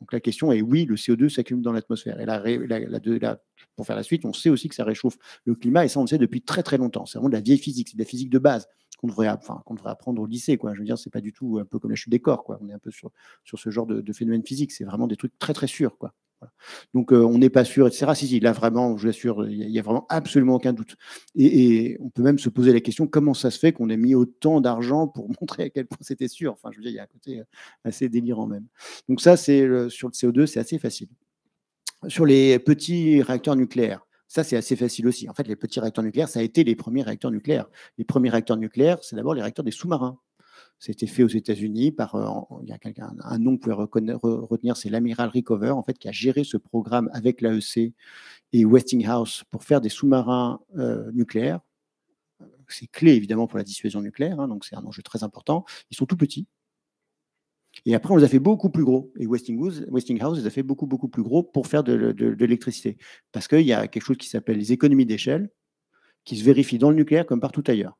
Donc la question est oui, le CO2 s'accumule dans l'atmosphère. Et pour faire la suite, on sait aussi que ça réchauffe le climat, et ça on le sait depuis très très longtemps. C'est vraiment de la vieille physique, c'est de la physique de base qu'on devrait, enfin, devrait, apprendre au lycée. Quoi. Je veux dire, c'est pas du tout un peu comme la chute des corps. Quoi. On est un peu sur, sur ce genre de, phénomène physique. C'est vraiment des trucs très très sûrs. Quoi. Donc euh, on n'est pas sûr, etc. Si, si, là vraiment, je l'assure, il n'y a, vraiment absolument aucun doute. Et, et, on peut même se poser la question comment ça se fait qu'on ait mis autant d'argent pour montrer à quel point c'était sûr. Enfin, je veux dire, il y a un côté euh, assez délirant même. Donc ça, c'est sur le CO2, c'est assez facile. Sur les petits réacteurs nucléaires, ça, c'est assez facile aussi. En fait, les petits réacteurs nucléaires, ça a été les premiers réacteurs nucléaires. Les premiers réacteurs nucléaires, c'est d'abord les réacteurs des sous-marins. C'était fait aux États-Unis par euh, il y a quelqu'un, un nom que vous pouvez retenir, c'est l'amiral Rickover, en fait, qui a géré ce programme avec l'AEC et Westinghouse pour faire des sous-marins euh, nucléaires. C'est clé évidemment pour la dissuasion nucléaire, hein, donc c'est un enjeu très important. Ils sont tout petits, et après, on les a fait beaucoup plus gros. Et Westinghouse, Westinghouse les a fait beaucoup, beaucoup plus gros pour faire de, de l'électricité. Parce qu'il y a quelque chose qui s'appelle les économies d'échelle, qui se vérifient dans le nucléaire comme partout ailleurs.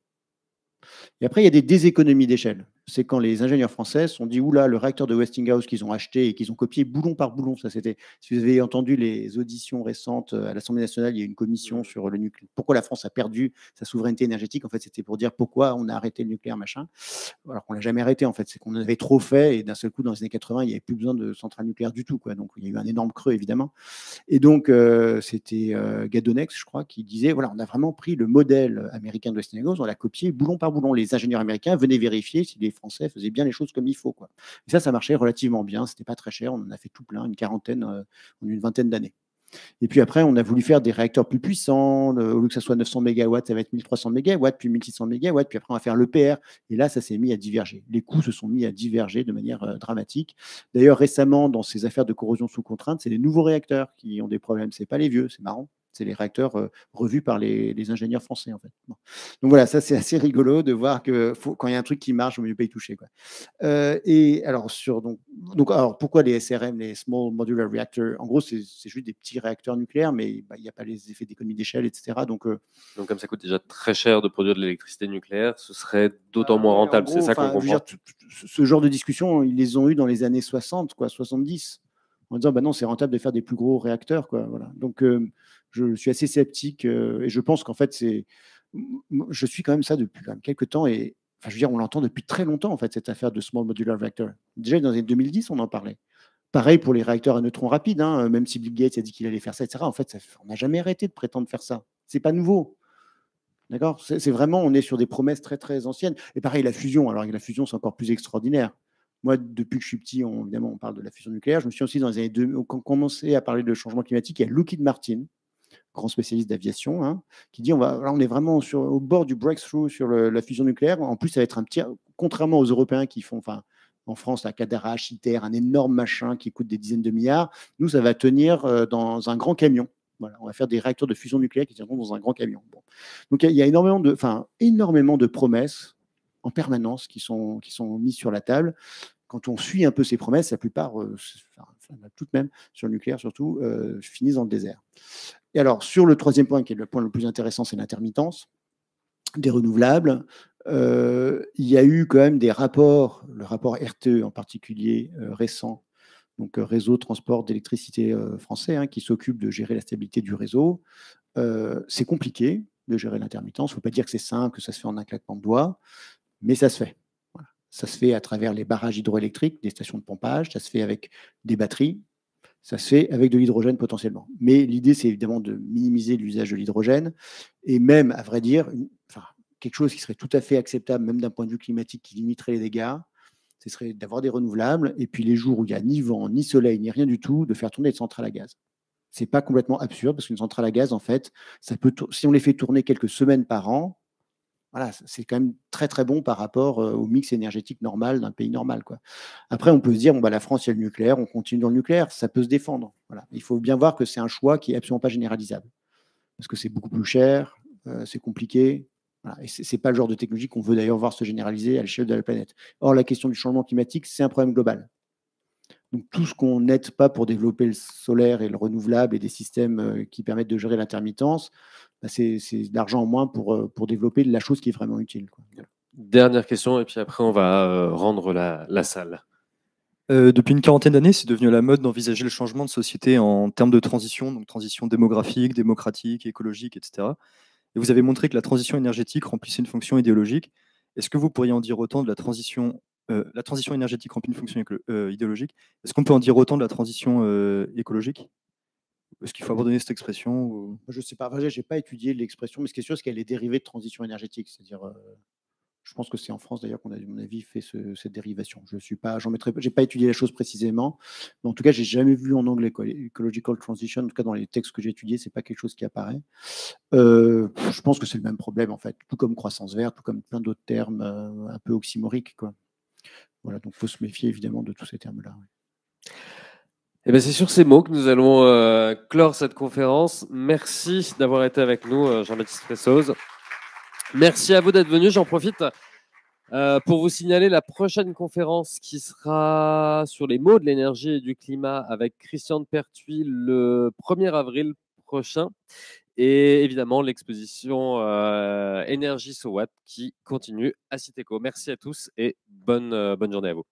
Et après, il y a des déséconomies d'échelle c'est quand les ingénieurs français se sont dit oula, le réacteur de Westinghouse qu'ils ont acheté et qu'ils ont copié boulon par boulon. Ça, c'était. Si vous avez entendu les auditions récentes euh, à l'Assemblée nationale, il y a une commission sur le nucléaire. Pourquoi la France a perdu sa souveraineté énergétique En fait, c'était pour dire pourquoi on a arrêté le nucléaire, machin. Alors qu'on l'a jamais arrêté. En fait, c'est qu'on avait trop fait et d'un seul coup, dans les années 80, il n'y avait plus besoin de centrales nucléaires du tout. Quoi. Donc, il y a eu un énorme creux, évidemment. Et donc, euh, c'était euh, Gadonex, je crois, qui disait voilà, on a vraiment pris le modèle américain de Westinghouse, on l'a copié boulon par boulon. Les ingénieurs américains venaient vérifier si les Français faisaient bien les choses comme il faut. Quoi. Et ça, ça marchait relativement bien. C'était pas très cher. On en a fait tout plein, une quarantaine euh, en une vingtaine d'années. Et puis après, on a voulu faire des réacteurs plus puissants. Au lieu que ça soit 900 MW, ça va être 1300 MW, puis 1600 MW, puis après, on va faire l'EPR. Et là, ça s'est mis à diverger. Les coûts se sont mis à diverger de manière euh, dramatique. D'ailleurs, récemment, dans ces affaires de corrosion sous contrainte, c'est les nouveaux réacteurs qui ont des problèmes. Ce n'est pas les vieux, c'est marrant. C'est les réacteurs euh, revus par les, ingénieurs français, en fait. Donc voilà, ça c'est assez rigolo de voir que faut, quand il y a un truc qui marche, il ne mieux pas y toucher. Quoi. Euh, et alors, sur, donc, donc, alors, pourquoi les SRM, les Small Modular Reactors En gros, c'est juste des petits réacteurs nucléaires, mais bah, il n'y a pas les effets d'économie d'échelle, etc. Donc, euh, donc, comme ça coûte déjà très cher de produire de l'électricité nucléaire, ce serait d'autant bah, moins rentable. C'est ça qu'on comprend. ce genre de discussion, ils les ont eu dans les années 60, quoi, 70 en disant bah non, c'est rentable de faire des plus gros réacteurs. Quoi, voilà. Donc euh, je suis assez sceptique euh, et je pense qu'en fait, c'est. Je suis quand même ça depuis quand même quelques temps et enfin, je veux dire, on l'entend depuis très longtemps en fait, cette affaire de Small Modular Reactor. Déjà dans les 2010, on en parlait. Pareil pour les réacteurs à neutrons rapides, hein, même si Bill Gates a dit qu'il allait faire ça, etc. En fait, on n'a jamais arrêté de prétendre faire ça. C'est pas nouveau. D'accord C'est vraiment, on est sur des promesses très très anciennes. Et pareil, la fusion. Alors la fusion, c'est encore plus extraordinaire. Moi, depuis que je suis petit, on, évidemment, on parle de la fusion nucléaire. Je me suis aussi, dans les années 2000, quand on commençait à parler de changement climatique, il y a Lockheed Martin, grand spécialiste d'aviation, hein, qui dit on va, on est vraiment sur, au bord du breakthrough sur la fusion nucléaire. En plus, ça va être un petit, contrairement aux Européens qui font, enfin, en France, la Cadarache, ITER, un énorme machin qui coûte des dizaines de milliards. Nous, ça va tenir euh, dans un grand camion. Voilà, on va faire des réacteurs de fusion nucléaire qui tiendront dans un grand camion. Bon. Donc, il y, a énormément de, enfin, énormément de promesses en permanence qui sont, qui sont mises sur la table. Quand on suit un peu ces promesses, la plupart, euh, tout de même, sur le nucléaire surtout, euh, finissent dans le désert. Et alors, sur le troisième point, qui est le point le plus intéressant, c'est l'intermittence des renouvelables. Euh, il y a eu quand même des rapports, le rapport RTE en particulier récent, donc Réseau Transport d'électricité français, hein, qui s'occupe de gérer la stabilité du réseau. c'est compliqué, de gérer l'intermittence. Il ne faut pas dire que c'est simple, que ça se fait en un claquement de doigts mais ça se fait. Ça se fait à travers les barrages hydroélectriques, des stations de pompage, ça se fait avec des batteries, ça se fait avec de l'hydrogène potentiellement. Mais l'idée, c'est évidemment de minimiser l'usage de l'hydrogène, et même, à vrai dire, quelque chose qui serait tout à fait acceptable, même d'un point de vue climatique, qui limiterait les dégâts, ce serait d'avoir des renouvelables, et puis les jours où il n'y a ni vent, ni soleil, ni rien du tout, de faire tourner les centrales à gaz. C'est pas complètement absurde, parce qu'une centrale à gaz, en fait, ça peut si on les fait tourner quelques semaines par an, voilà, c'est quand même très très bon par rapport au mix énergétique normal d'un pays normal. Après, on peut se dire, bon, bah, la France, il y a le nucléaire, on continue dans le nucléaire, ça peut se défendre. Voilà. Il faut bien voir que c'est un choix qui n'est absolument pas généralisable. Parce que c'est beaucoup plus cher, c'est compliqué. Et ce n'est pas le genre de technologie qu'on veut d'ailleurs voir se généraliser à l'échelle de la planète. Or, la question du changement climatique, c'est un problème global. Donc tout ce qu'on n'aide pas pour développer le solaire et le renouvelable et des systèmes euh, qui permettent de gérer l'intermittence, bah, c'est de l'argent en moins pour, euh, pour développer la chose qui est vraiment utile. Dernière question, et puis après on va euh, rendre la, salle. depuis une quarantaine d'années, c'est devenu la mode d'envisager le changement de société en termes de transition, donc transition démographique, démocratique, écologique, etc. Et vous avez montré que la transition énergétique remplissait une fonction idéologique. Est-ce que vous pourriez en dire autant de la transition euh, la transition énergétique remplit une fonction euh, idéologique. Est-ce qu'on peut en dire autant de la transition euh, écologique Est-ce qu'il faut abandonner cette expression Je ne sais pas, je n'ai pas étudié l'expression, mais ce qui est sûr, c'est qu'elle est dérivée de transition énergétique. C'est-à-dire, je pense que c'est en France d'ailleurs qu'on a, à mon avis, fait cette dérivation. Je n'ai pas, mettrai, pas étudié la chose précisément, mais en tout cas, j'ai jamais vu en anglais ecological transition. En tout cas, dans les textes que j'ai étudiés, ce n'est pas quelque chose qui apparaît. je pense que c'est le même problème en fait, tout comme croissance verte, tout comme plein d'autres termes un peu oxymoriques, quoi. Voilà, donc il faut se méfier évidemment de tous ces termes-là. Eh bien, c'est sur ces mots que nous allons euh, clore cette conférence. Merci d'avoir été avec nous, euh, Jean-Baptiste Ressauz. Merci à vous d'être venu. J'en profite euh, pour vous signaler la prochaine conférence qui sera sur les mots de l'énergie et du climat avec Christiane Pertuis le 1er avril prochain et évidemment l'exposition Énergie euh, So qui continue à Citeco. Merci à tous et bonne, euh, bonne journée à vous.